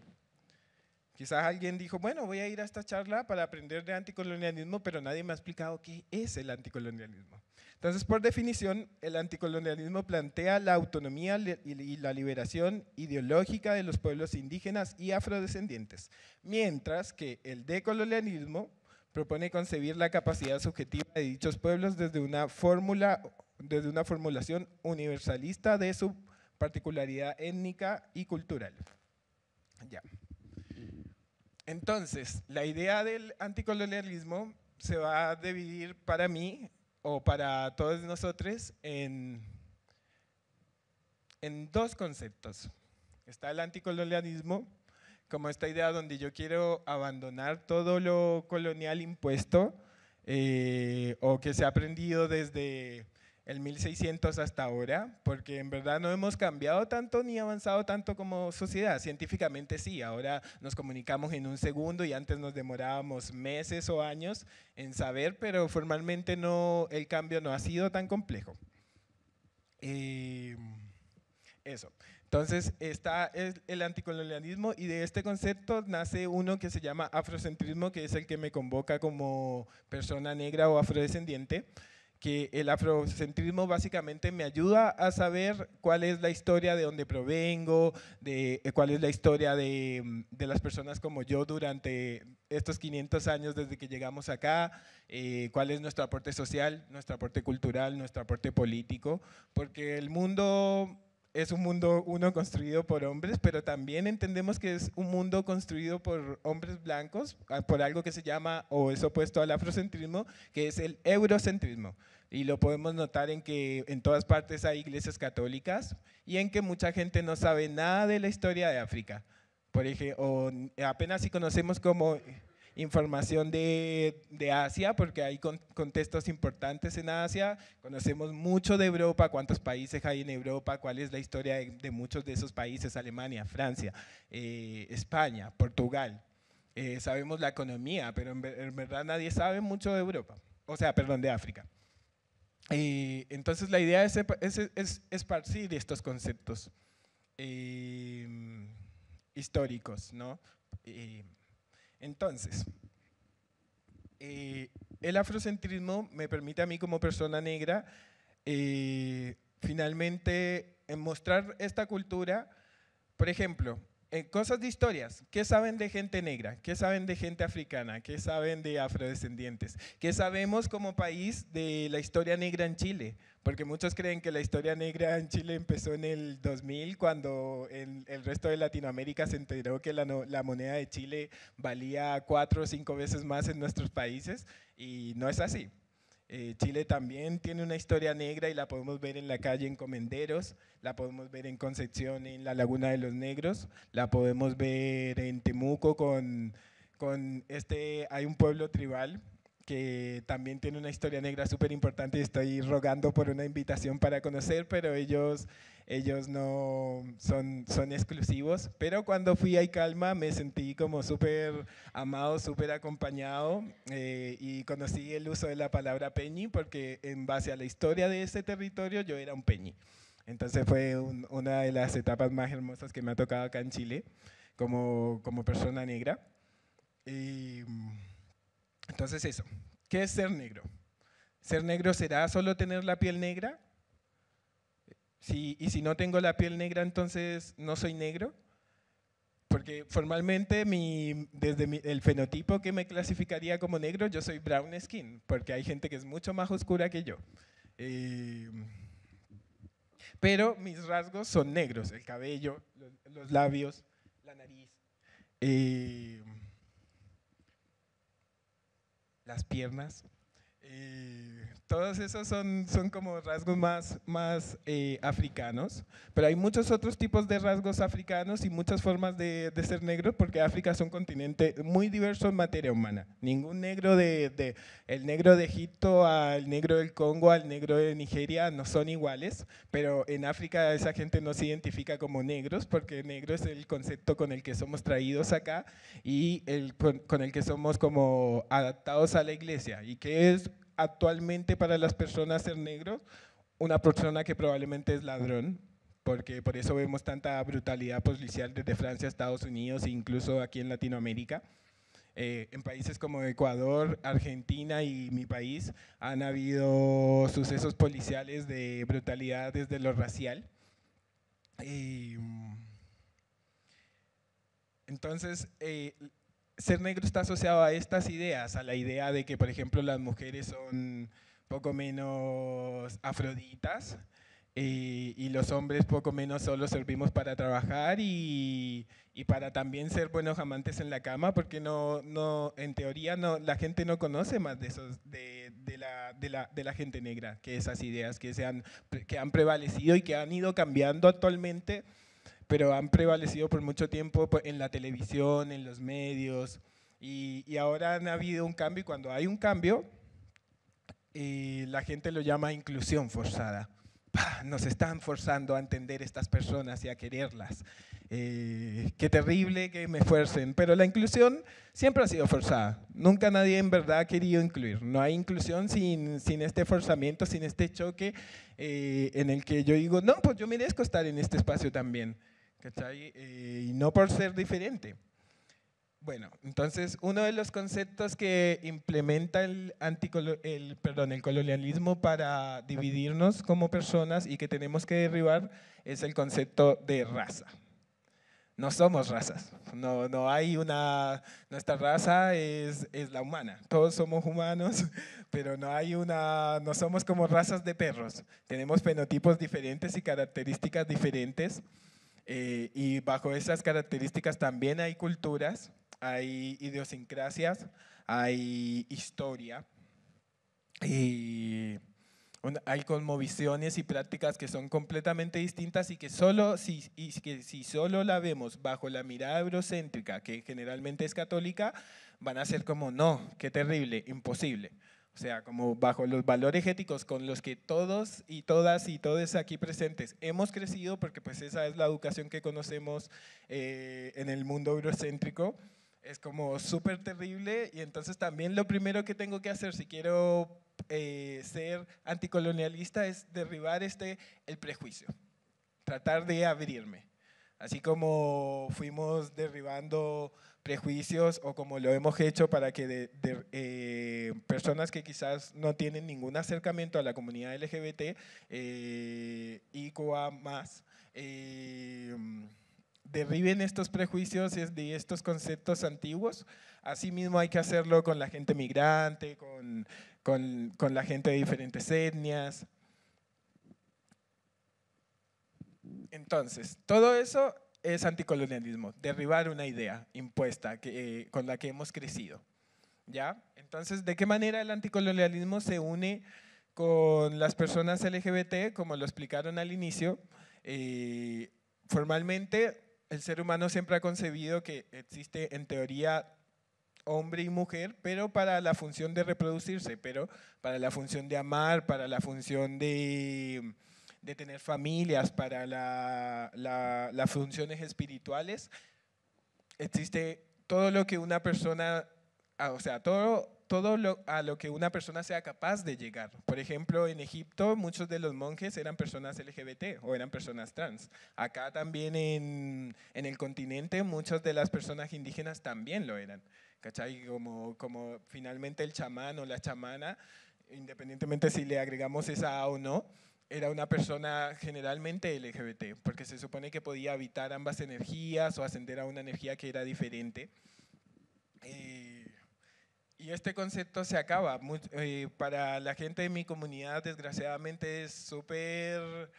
Quizás alguien dijo, bueno, voy a ir a esta charla para aprender de anticolonialismo, pero nadie me ha explicado qué es el anticolonialismo. Entonces, por definición, el anticolonialismo plantea la autonomía y la liberación ideológica de los pueblos indígenas y afrodescendientes, mientras que el decolonialismo propone concebir la capacidad subjetiva de dichos pueblos desde una fórmula desde una formulación universalista de su particularidad étnica y cultural. Ya. Entonces, la idea del anticolonialismo se va a dividir para mí o para todos nosotros en, en dos conceptos. Está el anticolonialismo como esta idea donde yo quiero abandonar todo lo colonial impuesto eh, o que se ha aprendido desde el 1600 hasta ahora, porque en verdad no hemos cambiado tanto ni avanzado tanto como sociedad. Científicamente sí, ahora nos comunicamos en un segundo y antes nos demorábamos meses o años en saber, pero formalmente no, el cambio no ha sido tan complejo. Eh, eso. Entonces está el, anticolonialismo y de este concepto nace uno que se llama afrocentrismo, que es el que me convoca como persona negra o afrodescendiente que el afrocentrismo básicamente me ayuda a saber cuál es la historia de dónde provengo, de, eh, cuál es la historia mm, de, las personas como yo durante estos 500 años desde que llegamos acá, eh, cuál es nuestro aporte social, nuestro aporte cultural, nuestro aporte político, porque el mundo es un mundo, uno, construido por hombres, pero también entendemos que es un mundo construido por hombres blancos, ah, por algo que se llama, o es opuesto al afrocentrismo, que es el eurocentrismo. Y lo podemos notar en que en todas partes hay iglesias católicas y en que mucha gente no sabe nada de la historia de África. Por ejemplo, apenas si conocemos como información de, de Asia, porque hay contextos importantes en Asia, conocemos mucho de Europa, cuántos países hay en Europa, cuál es la historia de, muchos de esos países, Alemania, Francia, eh, España, Portugal. Eh, sabemos la economía, pero en, verdad nadie sabe mucho de Europa, o sea, perdón, de África. Eh, entonces la idea es, es, es esparcir estos conceptos eh, históricos, ¿no? Entonces, eh, el afrocentrismo me permite a mí como persona negra eh, finalmente mostrar esta cultura. Por ejemplo, eh, cosas de historias. ¿Qué saben de gente negra? ¿Qué saben de gente africana? ¿Qué saben de afrodescendientes? ¿Qué sabemos como país de la historia negra en Chile? Porque muchos creen que la historia negra en Chile empezó en el 2000, cuando el, el resto de Latinoamérica se enteró que la moneda de Chile valía cuatro o cinco veces más en nuestros países, y no es así. Eh, Chile también tiene una historia negra y la podemos ver en la calle en Comenderos, la podemos ver en Concepción en la Laguna de los Negros, la podemos ver en Temuco con, con este, hay un pueblo tribal que también tiene una historia negra súper importante y estoy rogando por una invitación para conocer, pero ellos ellos no son, son exclusivos, pero cuando fui a Calma me sentí como súper amado, súper acompañado eh, y conocí el uso de la palabra peñi porque en base a la historia de ese territorio yo era un peñi. Entonces fue una de las etapas más hermosas que me ha tocado acá en Chile como, como persona negra. Y, entonces eso, ¿qué es ser negro? ¿Ser negro será solo tener la piel negra? y si no tengo la piel negra, entonces no soy negro. Porque formalmente, mi, desde el fenotipo que me clasificaría como negro, yo soy brown skin, porque hay gente que es mucho más oscura que yo. Em, pero mis rasgos son negros, el cabello, los, labios, la nariz, em, las piernas, em, todos esos son, son como rasgos más, más eh, africanos, pero hay muchos otros tipos de rasgos africanos y muchas formas de, ser negro, porque África es un continente muy diverso en materia humana. Ningún negro de, el negro de Egipto al negro del Congo al negro de Nigeria no son iguales, pero en África esa gente no se identifica como negros, porque negro es el concepto con el que somos traídos acá y el, con, con el que somos como adaptados a la iglesia. ¿Y qué es actualmente para las personas ser negros una persona que probablemente es ladrón, porque por eso vemos tanta brutalidad policial desde Francia, Estados Unidos e incluso aquí en Latinoamérica. Eh, en países como Ecuador, Argentina y mi país han habido sucesos policiales de brutalidad desde lo racial. Eh, entonces, eh, ser negro está asociado a estas ideas, a la idea de que, por ejemplo, las mujeres son poco menos afroditas eh, y los hombres poco menos solo servimos para trabajar y, para también ser buenos amantes en la cama, porque no, no, en teoría no, la gente no conoce más de, esos, la, gente negra que esas ideas que, se que han prevalecido y que han ido cambiando actualmente pero han prevalecido por mucho tiempo pues, en la televisión, en los medios, y, ahora ha habido un cambio y cuando hay un cambio, eh, la gente lo llama inclusión forzada. Nos están forzando a entender estas personas y a quererlas. Eh, qué terrible que me fuercen. pero la inclusión siempre ha sido forzada. Nunca nadie en verdad ha querido incluir. No hay inclusión sin, este forzamiento, sin este choque eh, en el que yo digo, no, pues yo merezco estar en este espacio también. Eh, y no por ser diferente. Bueno, entonces uno de los conceptos que implementa el, el, colonialismo para dividirnos como personas y que tenemos que derribar es el concepto de raza. No somos razas, no, hay una, nuestra raza es, es la humana, todos somos humanos, <laughs> pero no hay una, no somos como razas de perros, tenemos fenotipos diferentes y características diferentes eh, y bajo esas características también hay culturas, hay idiosincrasias, hay historia, y hay cosmovisiones y prácticas que son completamente distintas y que solo si, y que si solo la vemos bajo la mirada eurocéntrica, que generalmente es católica, van a ser como, no, qué terrible, imposible. O sea, como bajo los valores éticos con los que todos y todas y todos aquí presentes hemos crecido, porque pues esa es la educación que conocemos eh, en el mundo eurocéntrico, es como súper terrible y entonces también lo primero que tengo que hacer si quiero eh, ser anticolonialista es derribar este, el prejuicio, tratar de abrirme. Así como fuimos derribando prejuicios o como lo hemos hecho para que eh, personas que quizás no tienen ningún acercamiento a la comunidad LGBT eh, y más, eh, derriben estos prejuicios de estos conceptos antiguos. Asimismo hay que hacerlo con la gente migrante, con, con la gente de diferentes etnias. Entonces, todo eso es anticolonialismo, derribar una idea impuesta que, eh, con la que hemos crecido. ¿Ya? Entonces, ¿de qué manera el anticolonialismo se une con las personas LGBT, como lo explicaron al inicio? Eh, formalmente, el ser humano siempre ha concebido que existe en teoría hombre y mujer, pero para la función de reproducirse, pero para la función de amar, para la función de de tener familias para las funciones espirituales, existe todo lo que una persona, ah, o sea, todo, todo a lo que una persona sea capaz de llegar. Por ejemplo, en Egipto muchos de los monjes eran personas LGBT o eran personas trans. Acá también en, en el continente muchas de las personas indígenas también lo eran. ¿Cachai? Como, como finalmente el chamán o la chamana, independientemente si le agregamos esa A o no, era una persona generalmente LGBT, porque se supone que podía habitar ambas energías o ascender a una energía que era diferente. Eh, y este concepto se acaba. Eh, para la gente de mi comunidad, desgraciadamente, es súper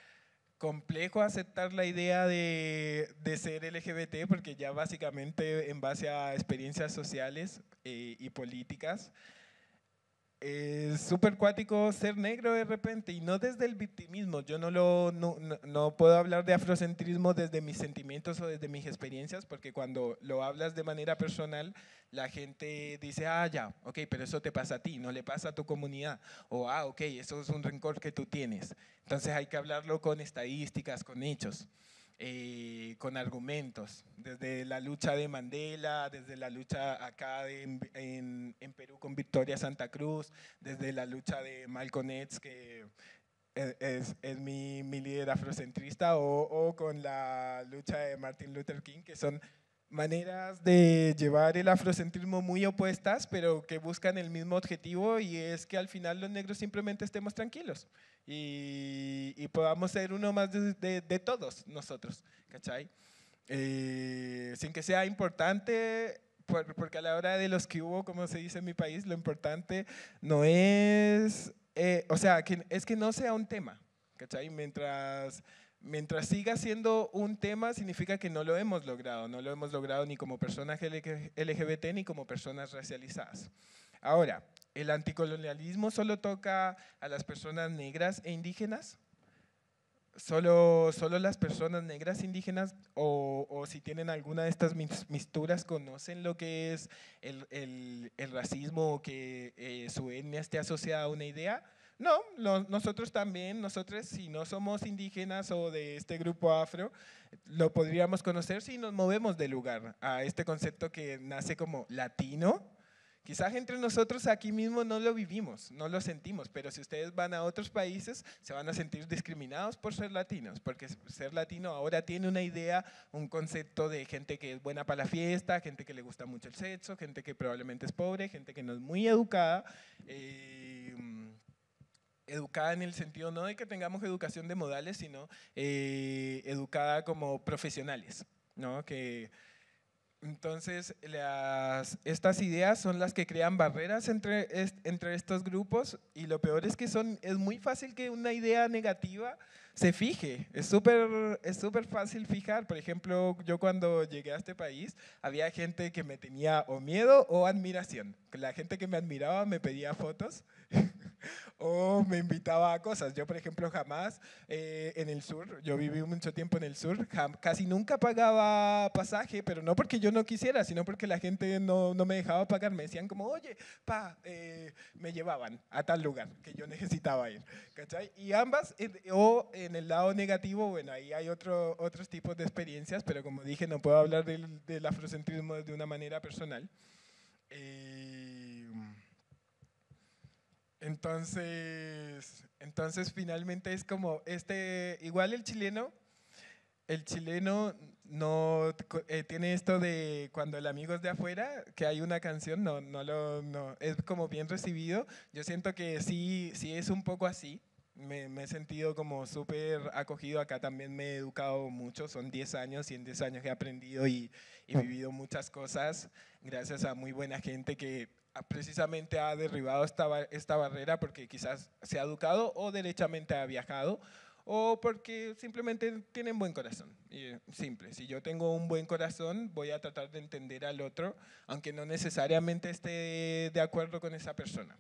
complejo aceptar la idea de, ser LGBT, porque ya básicamente en base a experiencias sociales eh, y políticas, es súper cuático ser negro de repente y no desde el victimismo. Yo no, no, no, puedo hablar de afrocentrismo desde mis sentimientos o desde mis experiencias, porque cuando lo hablas de manera personal, la gente dice, ah, ya, ok, pero eso te pasa a ti, no le pasa a tu comunidad. O, ah, ok, eso es un rencor que tú tienes. Entonces hay que hablarlo con estadísticas, con hechos. Eh, con argumentos, desde la lucha de Mandela, desde la lucha acá en, Perú con Victoria Santa Cruz, desde la lucha de Malcolm X, que e, es, mi, líder afrocentrista, o con la lucha de Martin Luther King, que son maneras de llevar el afrocentrismo muy opuestas, pero que buscan el mismo objetivo y es que al final los negros simplemente estemos tranquilos y, podamos ser uno más de, todos nosotros, ¿cachai? Eh, sin que sea importante, porque a la hora de los que hubo, como se dice en mi país, lo importante no es, eh, o sea, es que no sea un tema, ¿cachai? Mientras mientras siga siendo un tema, significa que no lo hemos logrado. No lo hemos logrado ni como personas LGBT ni como personas racializadas. Ahora, ¿El anticolonialismo solo toca a las personas negras e indígenas? ¿Solo, solo las personas negras e indígenas o, si tienen alguna de estas misturas conocen lo que es el, racismo o que eh, su etnia esté asociada a una idea? No, nosotros también, nosotros si no somos indígenas o de este grupo afro, lo podríamos conocer si nos movemos de lugar a este concepto que nace como latino, Quizás entre nosotros aquí mismo no lo vivimos, no lo sentimos, pero si ustedes van a otros países se van a sentir discriminados por ser latinos, porque ser latino ahora tiene una idea, un concepto de gente que es buena para la fiesta, gente que le gusta mucho el sexo, gente que probablemente es pobre, gente que no es muy educada. Eh, educada en el sentido no de que tengamos educación de modales, sino eh, educada como profesionales, ¿no? Que, entonces, estas ideas son las que crean barreras entre, entre estos grupos y lo peor es que son, es muy fácil que una idea negativa se fije. Es súper es fácil fijar. Por ejemplo, yo cuando llegué a este país había gente que me tenía o miedo o admiración. La gente que me admiraba me pedía fotos <laughs> o me invitaba a cosas. Yo, por ejemplo, jamás eh, en el sur, yo viví mucho tiempo en el sur, casi nunca pagaba pasaje, pero no porque yo no quisiera, sino porque la gente no, no me dejaba pagar. Me decían como, oye, pa, eh", me llevaban a tal lugar que yo necesitaba ir. Y ambas, eh, o en el lado negativo, bueno, ahí hay otro, otros tipos de experiencias, pero como dije, no puedo hablar del, afrocentrismo de una manera personal. Entonces, entonces finalmente es como este, igual el chileno, el chileno no eh, tiene esto de cuando el amigo es de afuera, que hay una canción, no, no lo, no, es como bien recibido. Yo siento que sí, sí es un poco así. Me, he sentido como súper acogido. Acá también me he educado mucho. Son 10 años y en 10 años he aprendido y, y, mm. vivido muchas cosas gracias a muy buena gente que precisamente ha derribado esta, barrera porque quizás se ha educado o derechamente ha viajado o porque simplemente tienen buen corazón. Eh, simple, si yo tengo un buen corazón, voy a tratar de entender al otro, aunque no necesariamente esté de acuerdo con esa persona.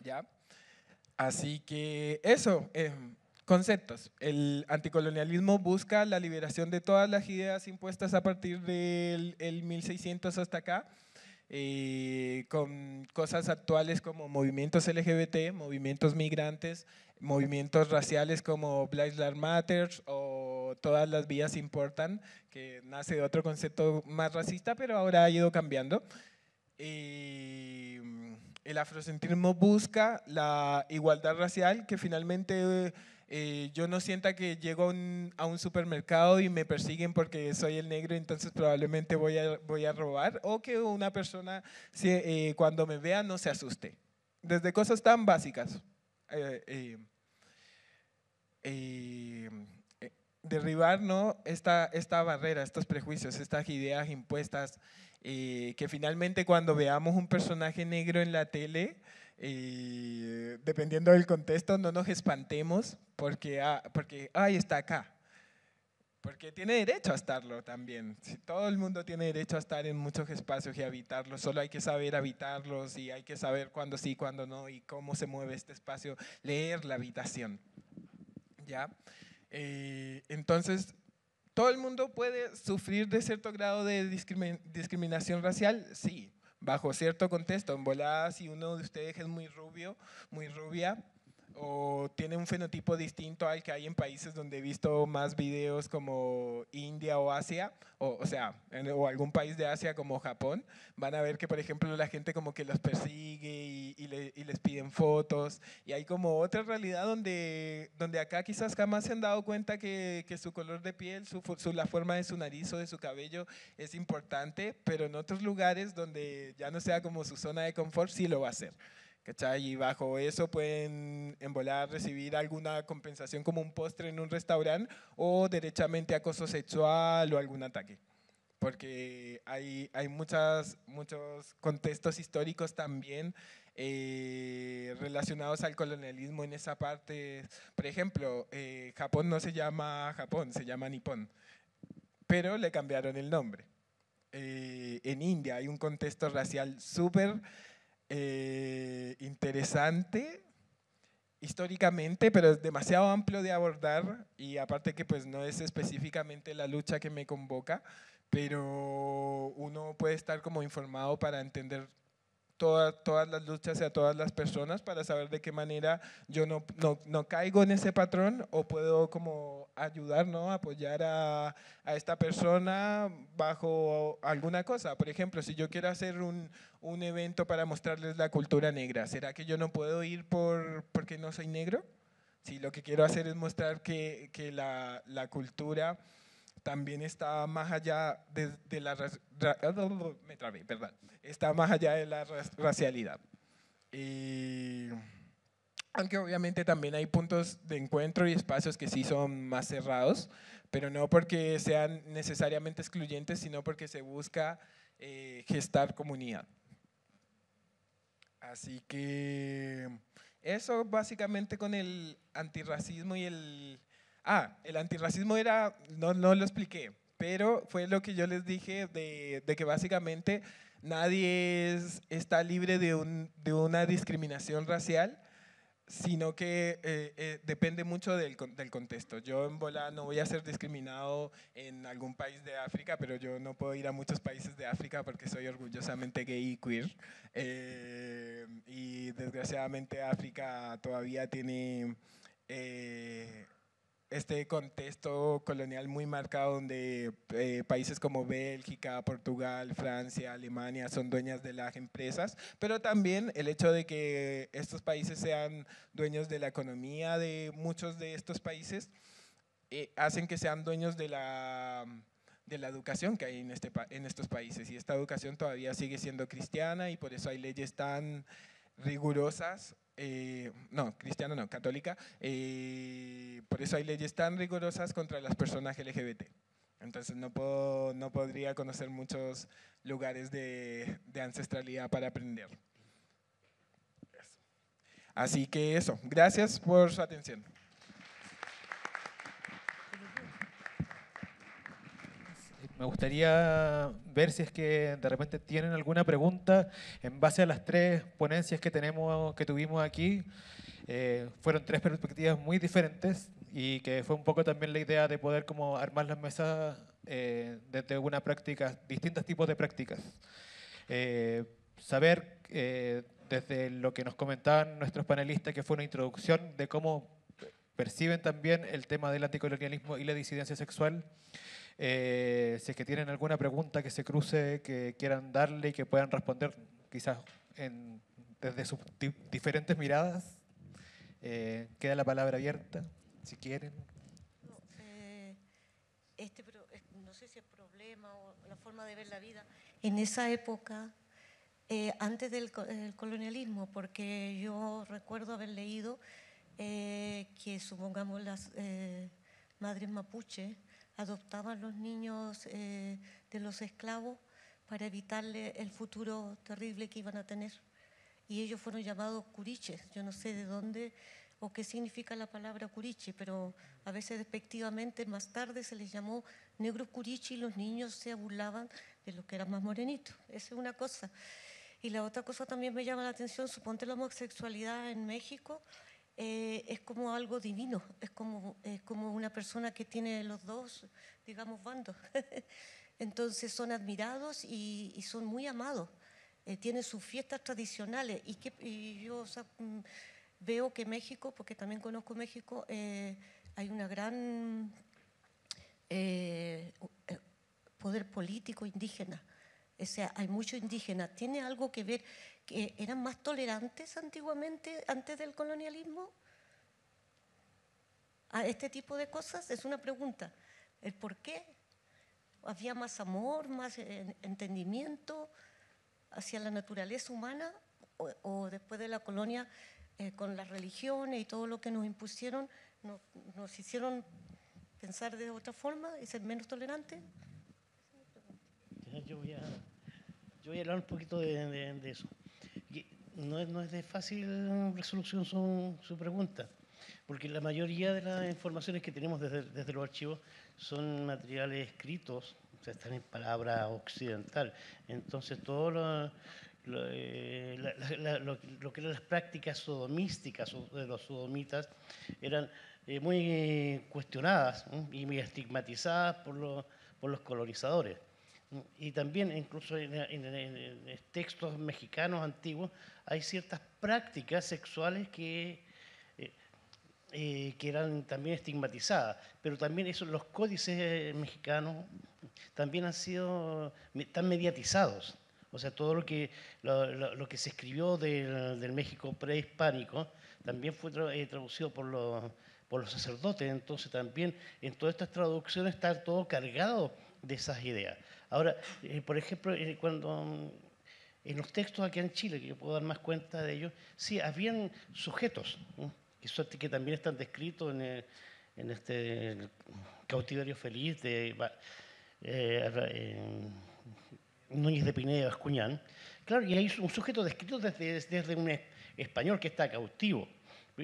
¿Ya? Así que eso, em, conceptos. El anticolonialismo busca la liberación de todas las ideas impuestas a partir del 1600 hasta acá eh, con cosas actuales como movimientos LGBT, movimientos migrantes, movimientos raciales como Black Lives Matter o Todas las vías importan, que nace de otro concepto más racista, pero ahora ha ido cambiando. Eh, el afrocentrismo busca la igualdad racial, que finalmente... Eh, yo no sienta que llego a un, supermercado y me persiguen porque soy el negro, entonces probablemente voy a, voy a robar, o que una persona eh, cuando me vea no se asuste. Desde cosas tan básicas. Eh, derribar ¿no? esta, esta barrera, estos prejuicios, estas ideas impuestas, que finalmente cuando veamos un personaje negro en la tele, y eh, dependiendo del contexto, no nos espantemos porque, ah, porque ay, está acá. Porque tiene derecho a estarlo también. todo el mundo tiene derecho a estar en muchos espacios y habitarlos. Solo hay que saber habitarlos y hay que saber cuándo sí, cuándo no y cómo se mueve este espacio. Leer la habitación. ¿Ya? Eh, entonces, todo el mundo puede sufrir de cierto grado de discriminación racial, sí bajo cierto contexto. En volada, si uno de ustedes es muy rubio, muy rubia, o tiene un fenotipo distinto al que hay en países donde he visto más videos como India o Asia, o, sea, o algún país de Asia como Japón, van a ver que, por ejemplo, la gente como que los persigue y, les piden fotos, y hay como otra realidad donde, donde acá quizás jamás se han dado cuenta que, su color de piel, su, la forma de su nariz o de su cabello es importante, pero en otros lugares donde ya no sea como su zona de confort, sí lo va a ser. ¿Cachai? Y bajo eso pueden en volar recibir alguna compensación como un postre en un restaurante o derechamente acoso sexual o algún ataque. Porque hay, hay muchas, muchos contextos históricos también eh, relacionados al colonialismo en esa parte. Por ejemplo, eh, Japón no se llama Japón, se llama Nippon, pero le cambiaron el nombre. Eh, en India hay un contexto racial súper eh, interesante históricamente, pero es demasiado amplio de abordar y aparte que pues no es específicamente la lucha que me convoca, pero uno puede estar como informado para entender todas las luchas y a todas las personas para saber de qué manera yo no, caigo en ese patrón o puedo como ayudar, ¿no? Apoyar a, esta persona bajo alguna cosa. Por ejemplo, si yo quiero hacer un, evento para mostrarles la cultura negra, ¿será que yo no puedo ir por, porque no soy negro? Si lo que quiero hacer es mostrar que, la, la cultura también está más allá de, la ah, me está más allá de la racialidad. Y, aunque obviamente también hay puntos de encuentro y espacios que sí son más cerrados, pero no porque sean necesariamente excluyentes, sino porque se busca eh, gestar comunidad. Así que eso básicamente con el antirracismo y el Ah, el antirracismo era, no, lo expliqué, pero fue lo que yo les dije de, que básicamente nadie es, está libre de, de, una discriminación racial, sino que eh, eh, depende mucho del, contexto. Yo en bola no voy a ser discriminado en algún país de África, pero yo no puedo ir a muchos países de África porque soy orgullosamente gay y queer. Eh, y desgraciadamente África todavía tiene este contexto colonial muy marcado donde eh, países como Bélgica, Portugal, Francia, Alemania son dueñas de las empresas, pero también el hecho de que estos países sean dueños de la economía de muchos de estos países eh, hacen que sean dueños de la de la educación que hay en, este, en estos países y esta educación todavía sigue siendo cristiana y por eso hay leyes tan rigurosas eh, no, cristiana no, católica, eh, por eso hay leyes tan rigurosas contra las personas LGBT. Entonces no, puedo, no podría conocer muchos lugares de ancestralidad para aprender. Así que eso, gracias por su atención. Me gustaría ver si es que de repente tienen alguna pregunta en base a las tres ponencias que, tenemos, que tuvimos aquí. Eh, fueron tres perspectivas muy diferentes y que fue un poco también la idea de poder como armar las mesas eh, desde una práctica, distintos tipos de prácticas. Eh, saber desde lo que nos comentaban nuestros panelistas, que fue una introducción de cómo perciben también el tema del anticolonialismo y la disidencia sexual. Eh, si es que tienen alguna pregunta que se cruce, que quieran darle y que puedan responder quizás desde sus diferentes miradas, eh, queda la palabra abierta, si quieren. Eh, este no, sé si es problema o la forma de ver la vida. En esa época eh, antes del colonialismo, porque yo recuerdo haber leído que, supongamos, las madres mapuche adoptaban los niños eh, de los esclavos para evitarle el futuro terrible que iban a tener. Y ellos fueron llamados curiches. Yo no sé de dónde o qué significa la palabra curiche, pero a veces despectivamente más tarde se les llamó negro curiche y los niños se burlaban de lo que era más morenito, Esa es una cosa. Y la otra cosa también me llama la atención, suponte la homosexualidad en México, eh, es como algo divino, es como, es como una persona que tiene los dos, digamos, bandos. <laughs> Entonces son admirados y, son muy amados. Eh, tienen sus fiestas tradicionales y, que, yo mm, veo que México, porque también conozco México, eh, hay una gran poder político indígena. O sea, hay mucho indígena. Tiene algo que ver que eran más tolerantes antiguamente, antes del colonialismo, a este tipo de cosas? Es una pregunta. ¿El por qué? ¿Había más amor, más eh, entendimiento hacia la naturaleza humana? ¿O, después de la colonia, eh, con las religiones y todo lo que nos impusieron, nos hicieron pensar de otra forma y ser menos tolerantes? Yo voy a, yo voy a hablar un poquito de eso no es, de fácil resolución su, su pregunta, porque la mayoría de las informaciones que tenemos desde, desde los archivos son materiales escritos, o sea, están en palabra occidental. Entonces, todo lo, eh, que eran las prácticas sodomísticas de los sodomitas eran eh, muy cuestionadas y muy estigmatizadas por, por los colonizadores y también incluso en, textos mexicanos antiguos hay ciertas prácticas sexuales que, eh, eh, que eran también estigmatizadas, pero también los códices eh, mexicanos también han sido tan mediatizados. O sea, todo lo que, lo, que se escribió del, del, México prehispánico también fue traducido por los, por los sacerdotes. Entonces también en todas estas traducciones está todo cargado de esas ideas. Ahora, eh, por ejemplo, eh, cuando mm, en los textos aquí en Chile, que yo puedo dar más cuenta de ellos, sí, habían sujetos, que, también están descritos en, eh, este, el, este cautiverio feliz de Núñez de Pineda Bascuñán. Claro, y hay un sujeto descrito desde, desde un español que está cautivo.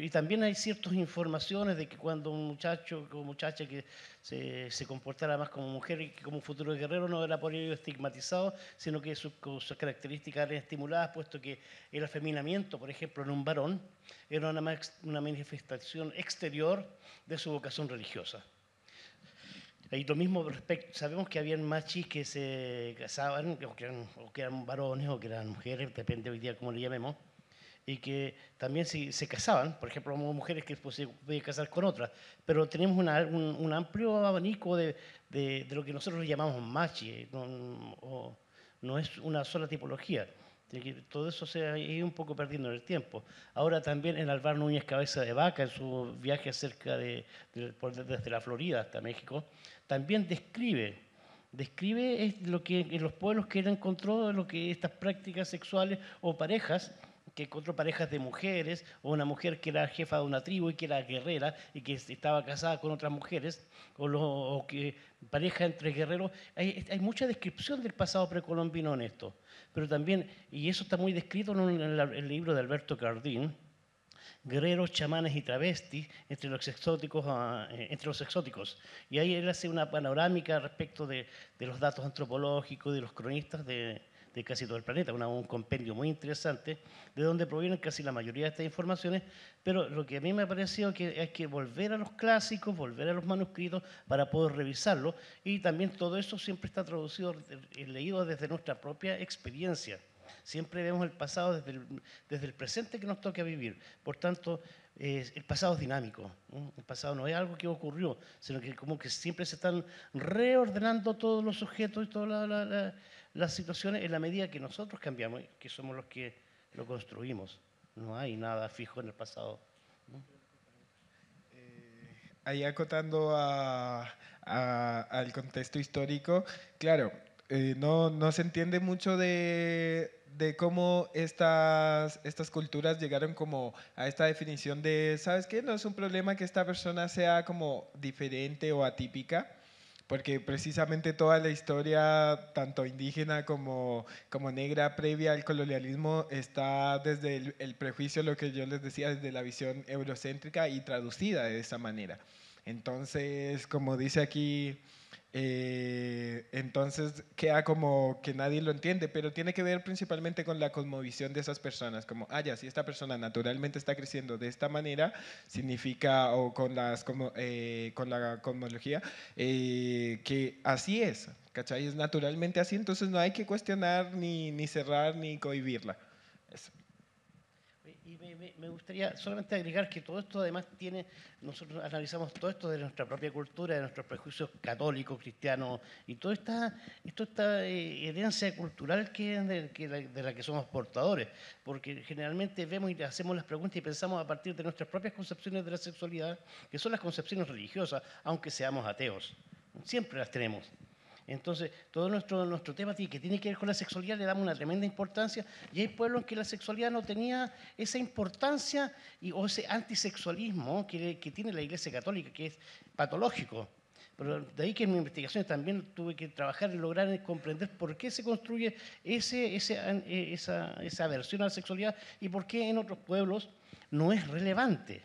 Y también hay ciertas informaciones de que cuando un muchacho o muchacha que se, comportara más como mujer y como futuro guerrero no era por ello estigmatizado, sino que sus, características eran estimuladas, puesto que el afeminamiento, por ejemplo, en un varón, era una, una manifestación exterior de su vocación religiosa. Y lo mismo respecto, sabemos que habían machis que se casaban, que eran, o que eran varones o que eran mujeres, depende hoy día cómo le llamemos, y que también si se casaban, por ejemplo, mujeres que pues, se podían casar con otras, pero tenemos un, amplio abanico de, de, lo que nosotros llamamos machi, eh, no, es una sola tipología. Todo eso se ha ido un poco perdiendo en el tiempo. Ahora también en Alvar Núñez Cabeza de Vaca, en su viaje acerca de, desde la Florida hasta México, también describe, describe lo que en los pueblos que él encontró, lo que estas prácticas sexuales o parejas que encontró parejas de mujeres, o una mujer que era jefa de una tribu y que era guerrera y que estaba casada con otras mujeres, o, que pareja entre guerreros. Hay, mucha descripción del pasado precolombino en esto, pero también, y eso está muy descrito en, el libro de Alberto Cardín, guerreros, chamanes y travestis entre los exóticos. Ah, eh, entre los exóticos. Y ahí él hace una panorámica respecto de, de los datos antropológicos, de los cronistas de, de casi todo el planeta, un compendio muy interesante, de donde provienen casi la mayoría de estas informaciones, pero lo que a mí me ha parecido que hay que volver a los clásicos, volver a los manuscritos para poder revisarlo, y también todo eso siempre está traducido, eh, leído desde nuestra propia experiencia. Siempre vemos el pasado desde el, desde el presente que nos toca vivir. Por tanto, el pasado es dinámico. El pasado no es algo que ocurrió, sino que como que siempre se están reordenando todos los sujetos y toda la las situaciones en la medida que nosotros cambiamos, que somos los que lo construimos. No hay nada fijo en el pasado. Eh, ahí acotando al contexto histórico, claro, eh, no, se entiende mucho de, cómo estas, estas culturas llegaron como a esta definición de, ¿sabes qué? No es un problema que esta persona sea como diferente o atípica, porque precisamente toda la historia, tanto indígena como, negra, previa al colonialismo, está desde el, el prejuicio, lo que yo les decía, desde la visión eurocéntrica y traducida de esa manera. Entonces, como dice aquí eh, entonces queda como que nadie lo entiende, pero tiene que ver principalmente con la cosmovisión de esas personas, como, ah, ya, si esta persona naturalmente está creciendo de esta manera, significa, o con, las, como, eh, con la cosmología, eh, que así es, ¿cachai? Es naturalmente así, entonces no hay que cuestionar, ni, ni cerrar, ni cohibirla. Y me, gustaría solamente agregar que todo esto además tiene, nosotros analizamos todo esto de nuestra propia cultura, de nuestros prejuicios católicos, cristianos, y toda esta, esto esta eh, herencia cultural que, de, la, de, la, que somos portadores, porque generalmente vemos y hacemos las preguntas y pensamos a partir de nuestras propias concepciones de la sexualidad, que son las concepciones religiosas, aunque seamos ateos, siempre las tenemos. Entonces, todo nuestro, nuestro tema que tiene que ver con la sexualidad le damos una tremenda importancia y hay pueblos en que la sexualidad no tenía esa importancia y, o ese antisexualismo que, tiene la Iglesia Católica, que es patológico. Pero de ahí que en mis investigaciones también tuve que trabajar y lograr comprender por qué se construye ese, eh, esa, esa aversión a la sexualidad y por qué en otros pueblos no es relevante.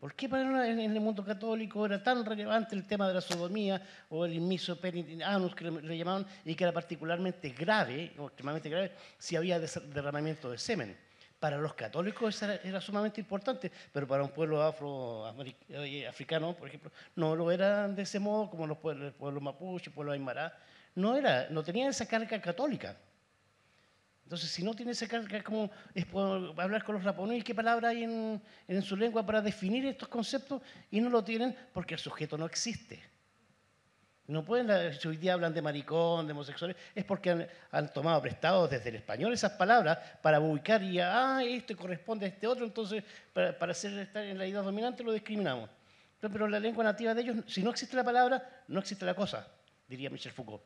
¿Por qué en el mundo católico era tan relevante el tema de la sodomía o el inmiso anus que le llamaban y que era particularmente grave, o extremadamente grave, si había derramamiento de semen? Para los católicos era, sumamente importante, pero para un pueblo afroafricano, eh, por ejemplo, no lo era de ese modo como los pueblos, mapuche, pueblos pueblo aymara, no, era, no tenían esa carga católica. Entonces, si no tiene esa carga, es como hablar con los raponíes? ¿qué palabra hay en, su lengua para definir estos conceptos? Y no lo tienen porque el sujeto no existe. No pueden, si hoy día hablan de maricón, de homosexuales, es porque han, tomado prestados desde el español esas palabras para ubicar y, ah, este corresponde a este otro, entonces para, hacer, estar en la idea dominante lo discriminamos. Pero, pero la lengua nativa de ellos, si no existe la palabra, no existe la cosa, diría Michel Foucault.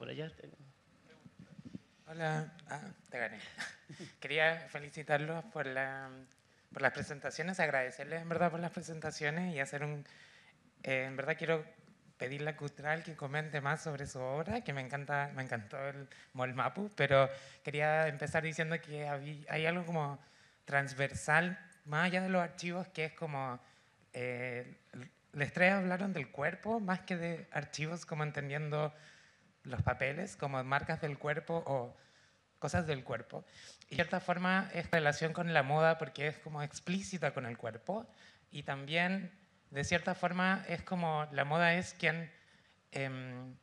por allá. Hola, ah, te gané. <laughs> Quería felicitarlos por, por las presentaciones, agradecerles en verdad por las presentaciones y hacer un... Eh, en verdad quiero pedirle a Cutral que comente más sobre su obra, que me, encanta, me encantó el Molmapu, pero quería empezar diciendo que hay, hay algo como transversal, más allá de los archivos, que es como... Eh, les tres hablaron del cuerpo más que de archivos, como entendiendo los papeles como marcas del cuerpo o cosas del cuerpo. Y de cierta forma es relación con la moda porque es como explícita con el cuerpo y también de cierta forma es como la moda es quien em,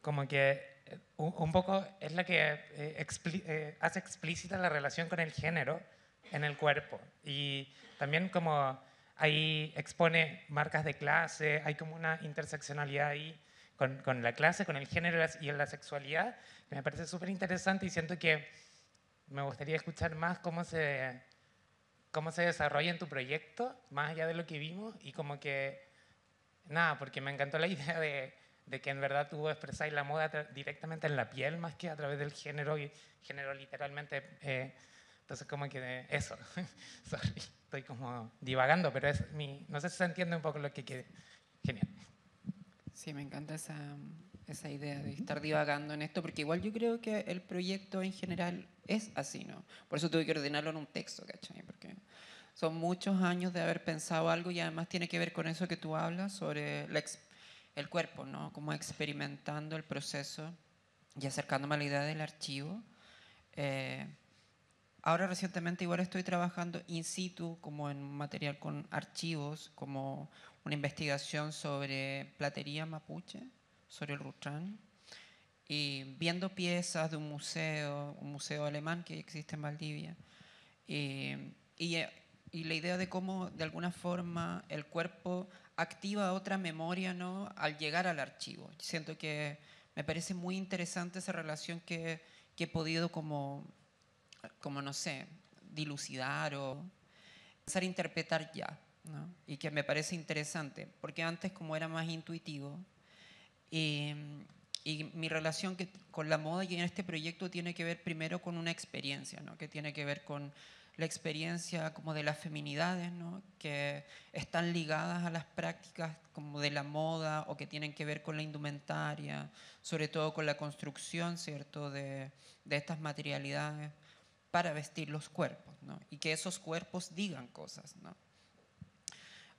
como que eh, un, poco es la que eh, eh, hace explícita la relación con el género en el cuerpo. Y también como ahí expone marcas de clase, hay como una interseccionalidad ahí con, la clase, con el género y en la sexualidad, me parece súper interesante y siento que me gustaría escuchar más cómo se, cómo se desarrolla en tu proyecto, más allá de lo que vimos, y como que, nada, porque me encantó la <laughs> idea de, que en verdad tú expresáis la moda directamente en la piel más que a través del género, y género literalmente. Eh, entonces, como que eso, <laughs> sorry, estoy como divagando, pero es mi, no sé si se entiende un poco lo que quiere. Genial. Sí, me encanta esa, esa idea de estar divagando en esto, porque igual yo creo que el proyecto en general es así, ¿no? Por eso tuve que ordenarlo en un texto, ¿cachai? Porque son muchos años de haber pensado algo y además tiene que ver con eso que tú hablas sobre el cuerpo, ¿no? Como experimentando el proceso y acercándome a la idea del archivo. Eh, Ahora recientemente igual estoy trabajando in situ, como en material con archivos, como una investigación sobre platería mapuche, sobre el rutrán, y viendo piezas de un museo, un museo alemán que existe en Valdivia. Eh, y, la idea de cómo, de alguna forma, el cuerpo activa otra memoria ¿no? al llegar al archivo. Siento que me parece muy interesante esa relación que, que he podido como como no sé, dilucidar o empezar a interpretar ya. Y que me parece interesante, porque antes como era más intuitivo, em, y mi relación con la moda y en este proyecto tiene que ver primero con una experiencia, que tiene que ver con la experiencia como de las feminidades, que están ligadas a las prácticas como de la moda o que tienen que ver con la indumentaria, sobre todo con la construcción ¿cierto? de estas materialidades para vestir los cuerpos, Y que esos cuerpos digan cosas, ¿no?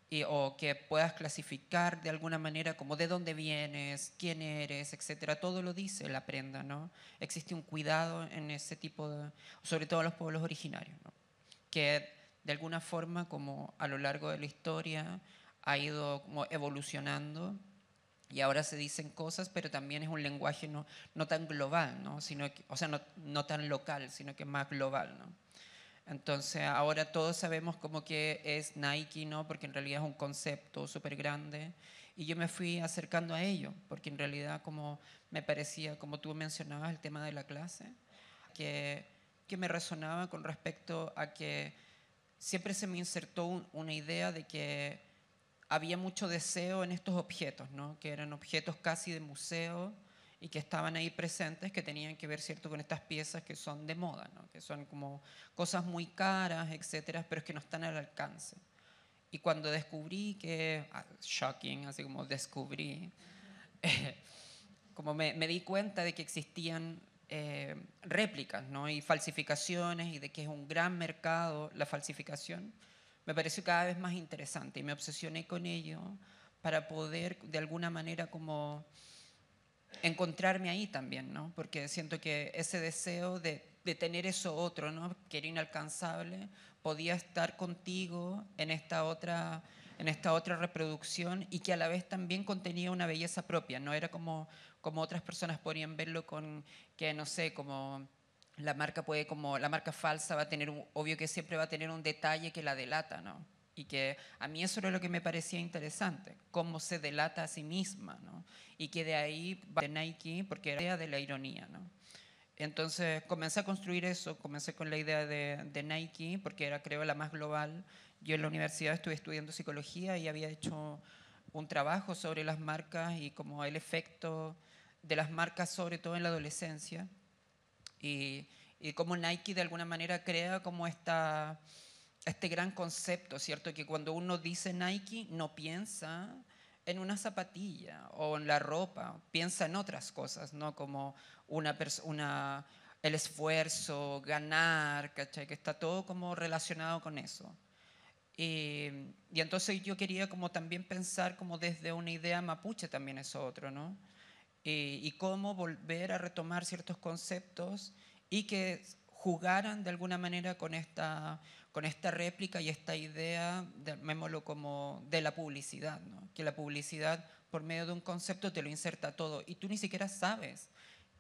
Y, o que puedas clasificar de alguna manera como de dónde vienes, quién eres, etcétera. Todo lo dice la prenda, ¿no? Existe un cuidado en ese tipo de, sobre todo en los pueblos originarios, Que de alguna forma, como a lo largo de la historia, ha ido evolucionando y ahora se dicen cosas, pero también es un lenguaje no, tan global, ¿no? Sino o sea, no, tan local, sino que más global. ¿no? Entonces ahora todos sabemos cómo que es Nike, ¿no? porque en realidad es un concepto súper grande. Y yo me fui acercando a ello, porque en realidad como me parecía, como tú mencionabas, el tema de la clase, que, que me resonaba con respecto a que siempre se me insertó una idea de que había mucho deseo en estos objetos, ¿no? que eran objetos casi de museo y que estaban ahí presentes, que tenían que ver cierto con estas piezas que son de moda, ¿no? que son como cosas muy caras, etcétera, pero es que no están al alcance. Y cuando descubrí que, ah, shocking, así como descubrí, <laughs> eh, como me, di cuenta de que existían eh, réplicas ¿no? y falsificaciones y de que es un gran mercado la falsificación, me pareció cada vez más interesante y me obsesioné con ello para poder de alguna manera como encontrarme ahí también, ¿no? Porque siento que ese deseo de, tener eso otro, ¿no? Que era inalcanzable, podía estar contigo en esta otra en esta otra reproducción y que a la vez también contenía una belleza propia, no era como, como otras personas podían verlo con, que no sé, como la marca puede como la marca falsa va a tener un, obvio que siempre va a tener un detalle que la delata no y que a mí eso era lo que me parecía interesante cómo se delata a sí misma no y que de ahí va de Nike porque era la idea de la ironía no entonces comencé a construir eso comencé con la idea de, de Nike porque era creo la más global yo en la universidad estuve estudiando psicología y había hecho un trabajo sobre las marcas y como el efecto de las marcas sobre todo en la adolescencia y, y como Nike de alguna manera crea como este gran concepto, ¿cierto? Que cuando uno dice Nike no piensa en una zapatilla o en la ropa, piensa en otras cosas, ¿no? Como una el esfuerzo, ganar, ¿cachai? Que está todo como relacionado con eso. Y, y, entonces yo quería como también pensar como desde una idea mapuche también es otro, ¿no? Eh, y cómo volver a retomar ciertos conceptos y que jugaran de alguna manera con esta, con esta réplica y esta idea, llamémoslo como de la publicidad, que la publicidad por medio de un concepto te lo inserta todo y tú ni siquiera sabes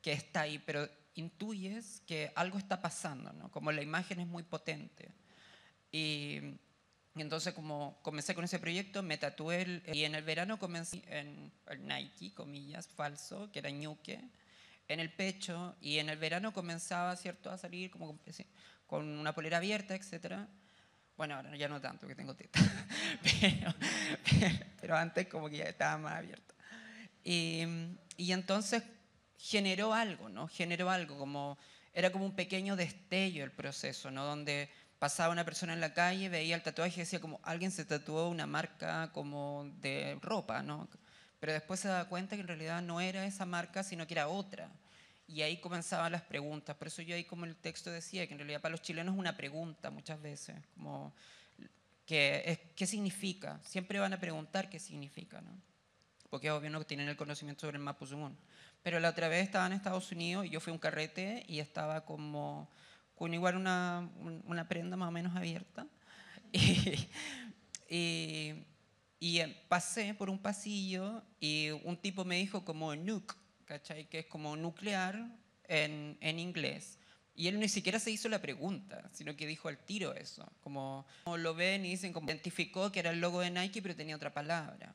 que está ahí, pero intuyes que algo está pasando, como la imagen es muy potente. Y Entonces, como comencé con ese proyecto, me tatué el, y en el verano comencé en el Nike, comillas, falso, que era ñuque, en el pecho. Y en el verano comenzaba, ¿cierto?, a salir como con una polera abierta, etcétera. Bueno, ahora ya no tanto, que tengo teta. <laughs> Pero, pero, antes como que ya estaba más abierta. Y, y, entonces generó algo, ¿no? Generó algo, como era como un pequeño destello el proceso, ¿no? Donde pasaba una persona en la calle, veía el tatuaje y decía como alguien se tatuó una marca como de ropa, ¿no? Pero después se daba cuenta que en realidad no era esa marca, sino que era otra. Y ahí comenzaban las preguntas. Por eso yo ahí como el texto decía, que en realidad para los chilenos es una pregunta muchas veces, como ¿qué significa? Siempre van a preguntar qué significa, ¿no? Porque obvio no tienen el conocimiento sobre el Mapuzun. Pero la otra vez estaba en Estados Unidos y yo fui un carrete y estaba como con igual una, prenda más o menos abierta. <laughs> Y, eh, pasé por un pasillo y un tipo me dijo como nuke, ¿cachai? Que es como nuclear en, inglés. Y él ni siquiera se hizo la pregunta, sino que dijo al tiro eso. Como, como, lo ven y dicen, como identificó que era el logo de Nike, pero tenía otra palabra.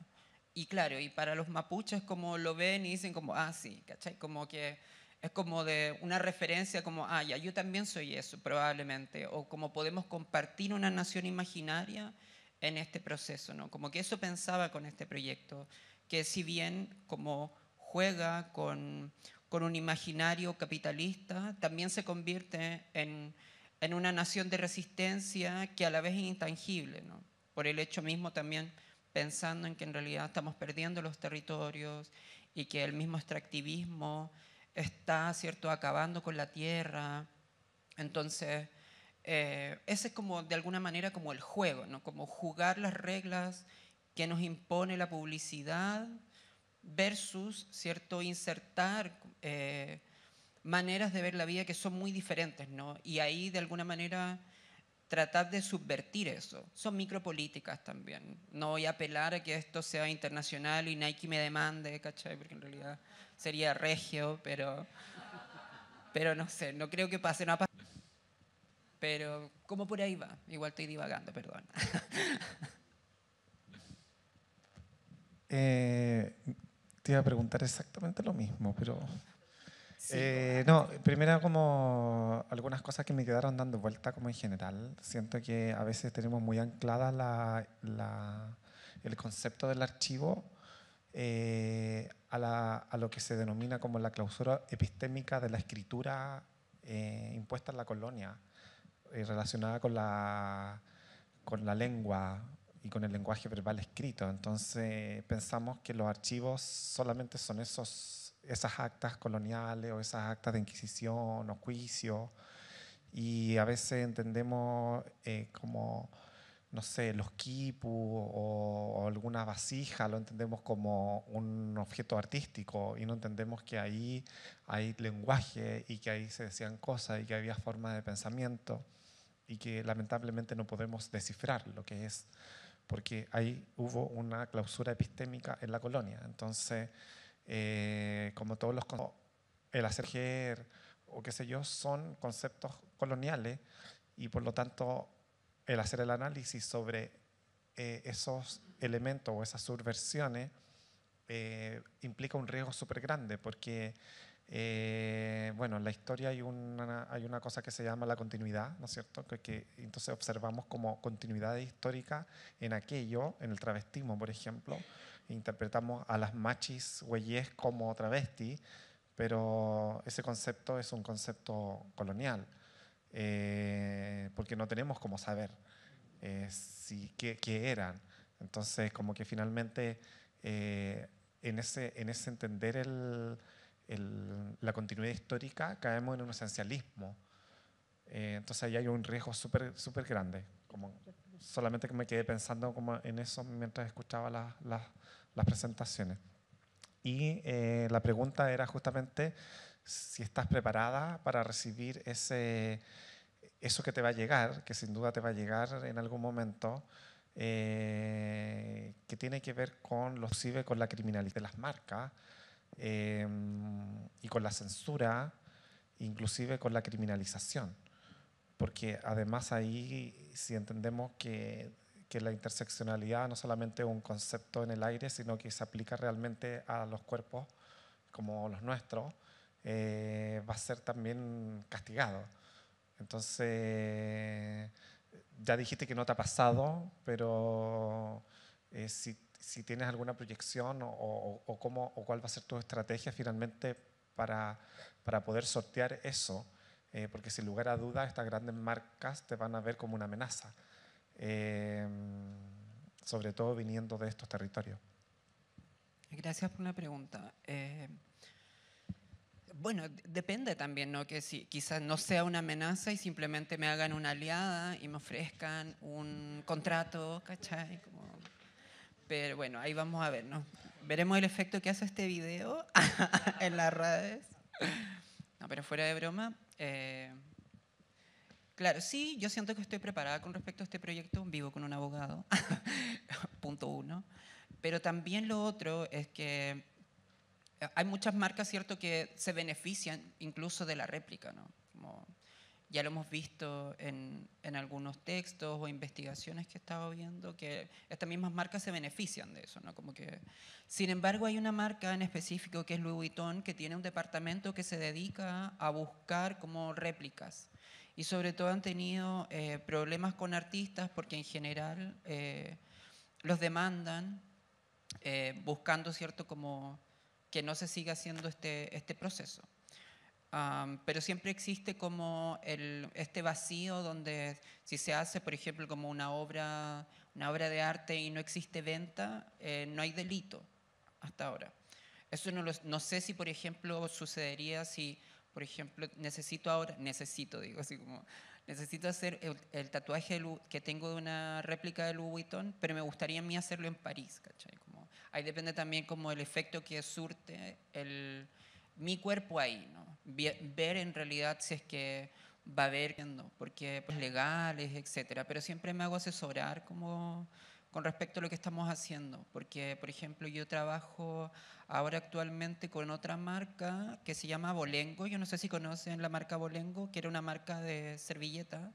Y claro, y para los mapuches, como lo ven y dicen, como, ah, sí, ¿cachai? Como que es como de una referencia como, ah, ya, yo también soy eso probablemente, o como podemos compartir una nación imaginaria en este proceso, ¿no? Como que eso pensaba con este proyecto, que si bien como juega con, con un imaginario capitalista, también se convierte en, en, una nación de resistencia que a la vez es intangible, ¿no? Por el hecho mismo también pensando en que en realidad estamos perdiendo los territorios y que el mismo extractivismo está, ¿cierto?, acabando con la tierra. Entonces, eh, ese es como, de alguna manera, como el juego, ¿no? Como jugar las reglas que nos impone la publicidad versus, ¿cierto?, insertar eh, maneras de ver la vida que son muy diferentes, ¿no? Y ahí, de alguna manera, tratar de subvertir eso. Son micropolíticas también. No voy a apelar a que esto sea internacional y Nike me demande, ¿cachai? Porque en realidad sería regio, pero, pero no sé, no creo que pase, no Pero ¿cómo por ahí va, igual estoy divagando, perdón. <laughs> Eh, te iba a preguntar exactamente lo mismo, pero... Eh, pues, no, primero como algunas cosas que me quedaron dando vuelta como en general. Siento que a veces tenemos muy anclada la, la, el concepto del archivo eh, a, lo que se denomina como la clausura epistémica de la escritura eh, impuesta en la colonia, eh, relacionada con la, con la lengua y con el lenguaje verbal escrito. Entonces pensamos que los archivos solamente son esos, esas actas coloniales o esas actas de inquisición o juicio y a veces entendemos eh, como no sé, los quipu o, alguna vasija, lo entendemos como un objeto artístico y no entendemos que ahí hay lenguaje y que ahí se decían cosas y que había formas de pensamiento y que lamentablemente no podemos descifrar lo que es, porque ahí hubo una clausura epistémica en la colonia. Entonces, eh, como todos los el hacer o qué sé yo, son conceptos coloniales y por lo tanto el hacer el análisis sobre eh, esos elementos o esas subversiones eh, implica un riesgo súper grande porque, eh, bueno, en la historia hay una, hay una cosa que se llama la continuidad, ¿no es cierto? Que, entonces observamos como continuidad histórica en aquello, en el travestismo, por ejemplo, interpretamos a las machis güeyes como travesti, pero ese concepto es un concepto colonial. Eh, porque no tenemos cómo saber eh, si, qué, eran. Entonces, como que finalmente eh, en, ese, en ese entender la continuidad histórica caemos en un esencialismo. entonces ahí hay un riesgo súper grande. Como solamente que me quedé pensando como en eso mientras escuchaba las presentaciones. Y la pregunta era justamente si estás preparada para recibir ese, eso que te va a llegar, que sin duda te va a llegar en algún momento, eh, que tiene que ver con los cibe, con la criminalidad de las marcas eh, y con la censura, inclusive con la criminalización. Porque además ahí, si entendemos que, que la interseccionalidad no solamente es un concepto en el aire, sino que se aplica realmente a los cuerpos como los nuestros, eh, va a ser también castigado. Entonces, ya dijiste que no te ha pasado, pero eh, si, tienes alguna proyección o, cómo, o cuál va a ser tu estrategia finalmente para, para poder sortear eso, eh, porque sin lugar a dudas estas grandes marcas te van a ver como una amenaza, sobre todo viniendo de estos territorios. Gracias por la pregunta bueno, depende también, ¿no? Que si quizás no sea una amenaza y simplemente me hagan una aliada y me ofrezcan un contrato, ¿cachai? Como... Pero bueno, ahí vamos a ver, ¿no? Veremos el efecto que hace este video <laughs> en las redes. No, pero fuera de broma, eh, Claro, sí, yo siento que estoy preparada con respecto a este proyecto, vivo con un abogado, <laughs> punto uno. Pero también lo otro es que hay muchas marcas, ¿cierto?, que se benefician incluso de la réplica, ¿no? Como ya lo hemos visto en, en, algunos textos o investigaciones que he estado viendo, que estas mismas marcas se benefician de eso, ¿no? Como que, sin embargo, hay una marca en específico que es Louis Vuitton, que tiene un departamento que se dedica a buscar como réplicas. Y sobre todo han tenido eh, problemas con artistas porque en general eh, los demandan eh, buscando, ¿cierto?, como que no se siga haciendo este, este proceso. pero siempre existe como este vacío donde si se hace, por ejemplo, como una obra, una obra de arte y no existe venta, eh, no hay delito hasta ahora. Eso no, no sé si, por ejemplo, sucedería si, por ejemplo, necesito ahora, necesito, digo así como, necesito hacer el, el tatuaje que tengo de una réplica de Louis Vuitton, pero me gustaría a mí hacerlo en París, ¿cachai? Ahí depende también como el efecto que surte el, mi cuerpo ahí, ¿no? Ver en realidad si es que va a haber, porque pues, legales, etcétera. Pero siempre me hago asesorar como con respecto a lo que estamos haciendo, porque por ejemplo yo trabajo ahora actualmente con otra marca que se llama Bolengo, yo no sé si conocen la marca Bolengo, que era una marca de servilleta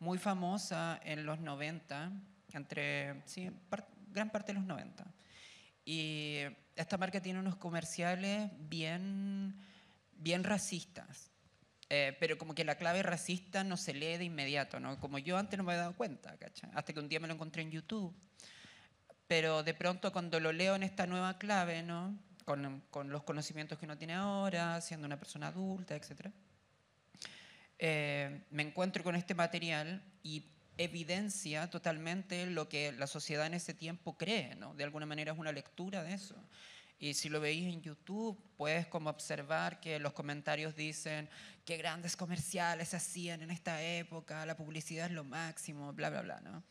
muy famosa en los 90, entre, sí, gran parte de los 90. Y esta marca tiene unos comerciales bien, bien racistas. Eh, pero como que la clave racista no se lee de inmediato, ¿no? Como yo antes no me había dado cuenta, Hasta que un día me lo encontré en YouTube. Pero de pronto cuando lo leo en esta nueva clave, ¿no? Con, con los conocimientos que uno tiene ahora, siendo una persona adulta, etc. Eh, me encuentro con este material y evidencia totalmente lo que la sociedad en ese tiempo cree, ¿no? De alguna manera es una lectura de eso. Y si lo veis en YouTube, puedes como observar que los comentarios dicen que grandes comerciales se hacían en esta época, la publicidad es lo máximo, bla, bla, bla, ¿no?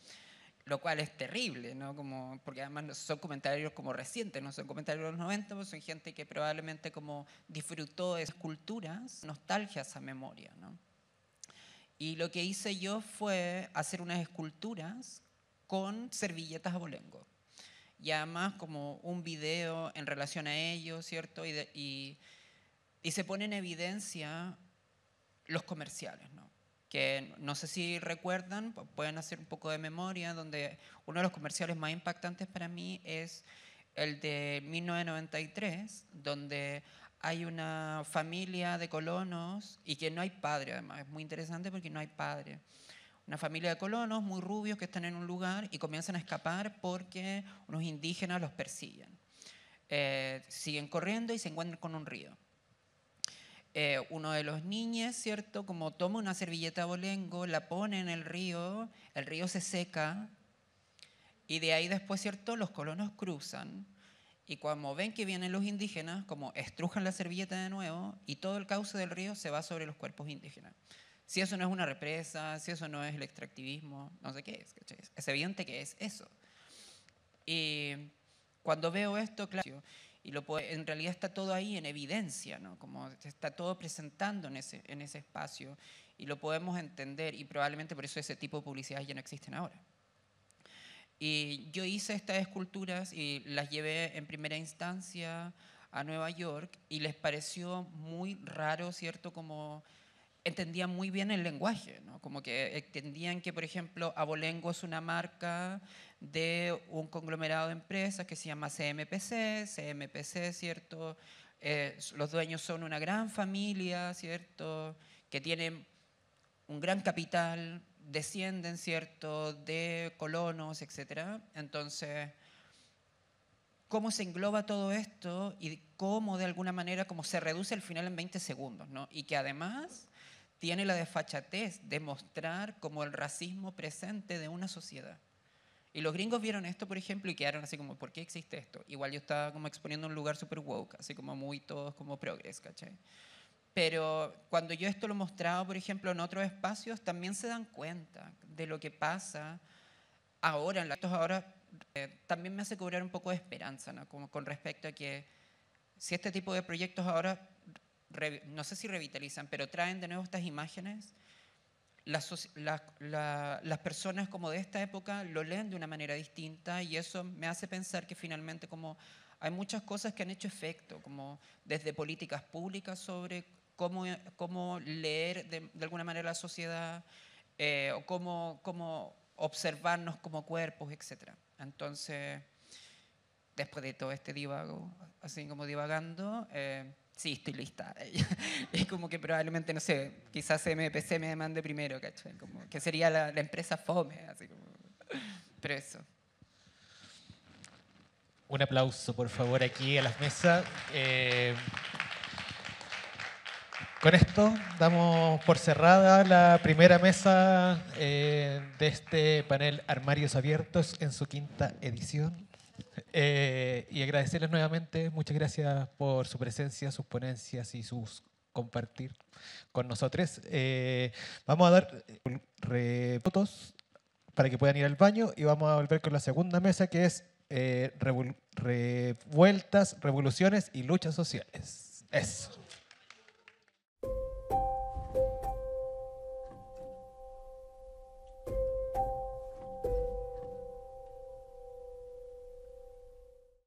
Lo cual es terrible, ¿no? Como, porque además son comentarios como recientes, no son comentarios de los 90, pues son gente que probablemente como disfrutó de esas culturas, nostalgia esa memoria, ¿no? Y lo que hice yo fue hacer unas esculturas con servilletas abolengo. Y además como un video en relación a ello, ¿cierto? Y, y, y se pone en evidencia los comerciales, ¿no? que no sé si recuerdan, pueden hacer un poco de memoria, donde uno de los comerciales más impactantes para mí es el de 1993, donde hay una familia de colonos y que no hay padre, además, es muy interesante porque no hay padre. Una familia de colonos muy rubios que están en un lugar y comienzan a escapar porque unos indígenas los persiguen. Eh, siguen corriendo y se encuentran con un río. Eh, uno de los niños, ¿cierto? Como toma una servilleta bolengo, la pone en el río, el río se seca y de ahí después, ¿cierto? Los colonos cruzan y cuando ven que vienen los indígenas, como estrujan la servilleta de nuevo y todo el cauce del río se va sobre los cuerpos indígenas. Si eso no es una represa, si eso no es el extractivismo, no sé qué es, Es evidente que es eso. Y cuando veo esto, claro, y lo en realidad está todo ahí en evidencia, ¿no? Como está todo presentando en ese, en ese espacio y lo podemos entender y probablemente por eso ese tipo de publicidades ya no existen ahora. Y yo hice estas esculturas y las llevé en primera instancia a Nueva York y les pareció muy raro, ¿cierto? Como entendían muy bien el lenguaje, ¿no? Como que entendían que, por ejemplo, Abolengo es una marca de un conglomerado de empresas que se llama CMPC, CMPC, ¿cierto? Eh, los dueños son una gran familia, ¿cierto? Que tienen un gran capital, descienden, ¿cierto?, de colonos, etcétera. Entonces, ¿cómo se engloba todo esto y cómo de alguna manera, cómo se reduce al final en 20 segundos, ¿no? Y que además tiene la desfachatez de mostrar como el racismo presente de una sociedad. Y los gringos vieron esto, por ejemplo, y quedaron así como, ¿por qué existe esto? Igual yo estaba como exponiendo un lugar súper woke, así como muy todos como progres, ¿cachai? Pero cuando yo esto lo he mostrado, por ejemplo, en otros espacios, también se dan cuenta de lo que pasa ahora. En la... ahora eh, también me hace cobrar un poco de esperanza ¿no? Como con respecto a que si este tipo de proyectos ahora, no sé si revitalizan, pero traen de nuevo estas imágenes, las, las personas como de esta época lo leen de una manera distinta y eso me hace pensar que finalmente como hay muchas cosas que han hecho efecto, como desde políticas públicas sobre cómo, leer de, alguna manera la sociedad eh, o cómo, cómo observarnos como cuerpos, etc. Entonces, después de todo este divago, así como divagando, eh, sí, estoy lista. <laughs> es como que probablemente, no sé, quizás MPC me demande primero, ¿cachai? que sería la, empresa FOME, así como. Pero eso. Un aplauso, por favor, aquí a las mesas. Eh, con esto damos por cerrada la primera mesa eh, de este panel Armarios Abiertos en su quinta edición. Eh, y agradecerles nuevamente, muchas gracias por su presencia, sus ponencias y sus compartir con nosotros. Eh, vamos a dar repotos para que puedan ir al baño y vamos a volver con la segunda mesa que es revueltas, revoluciones y luchas sociales. Eso.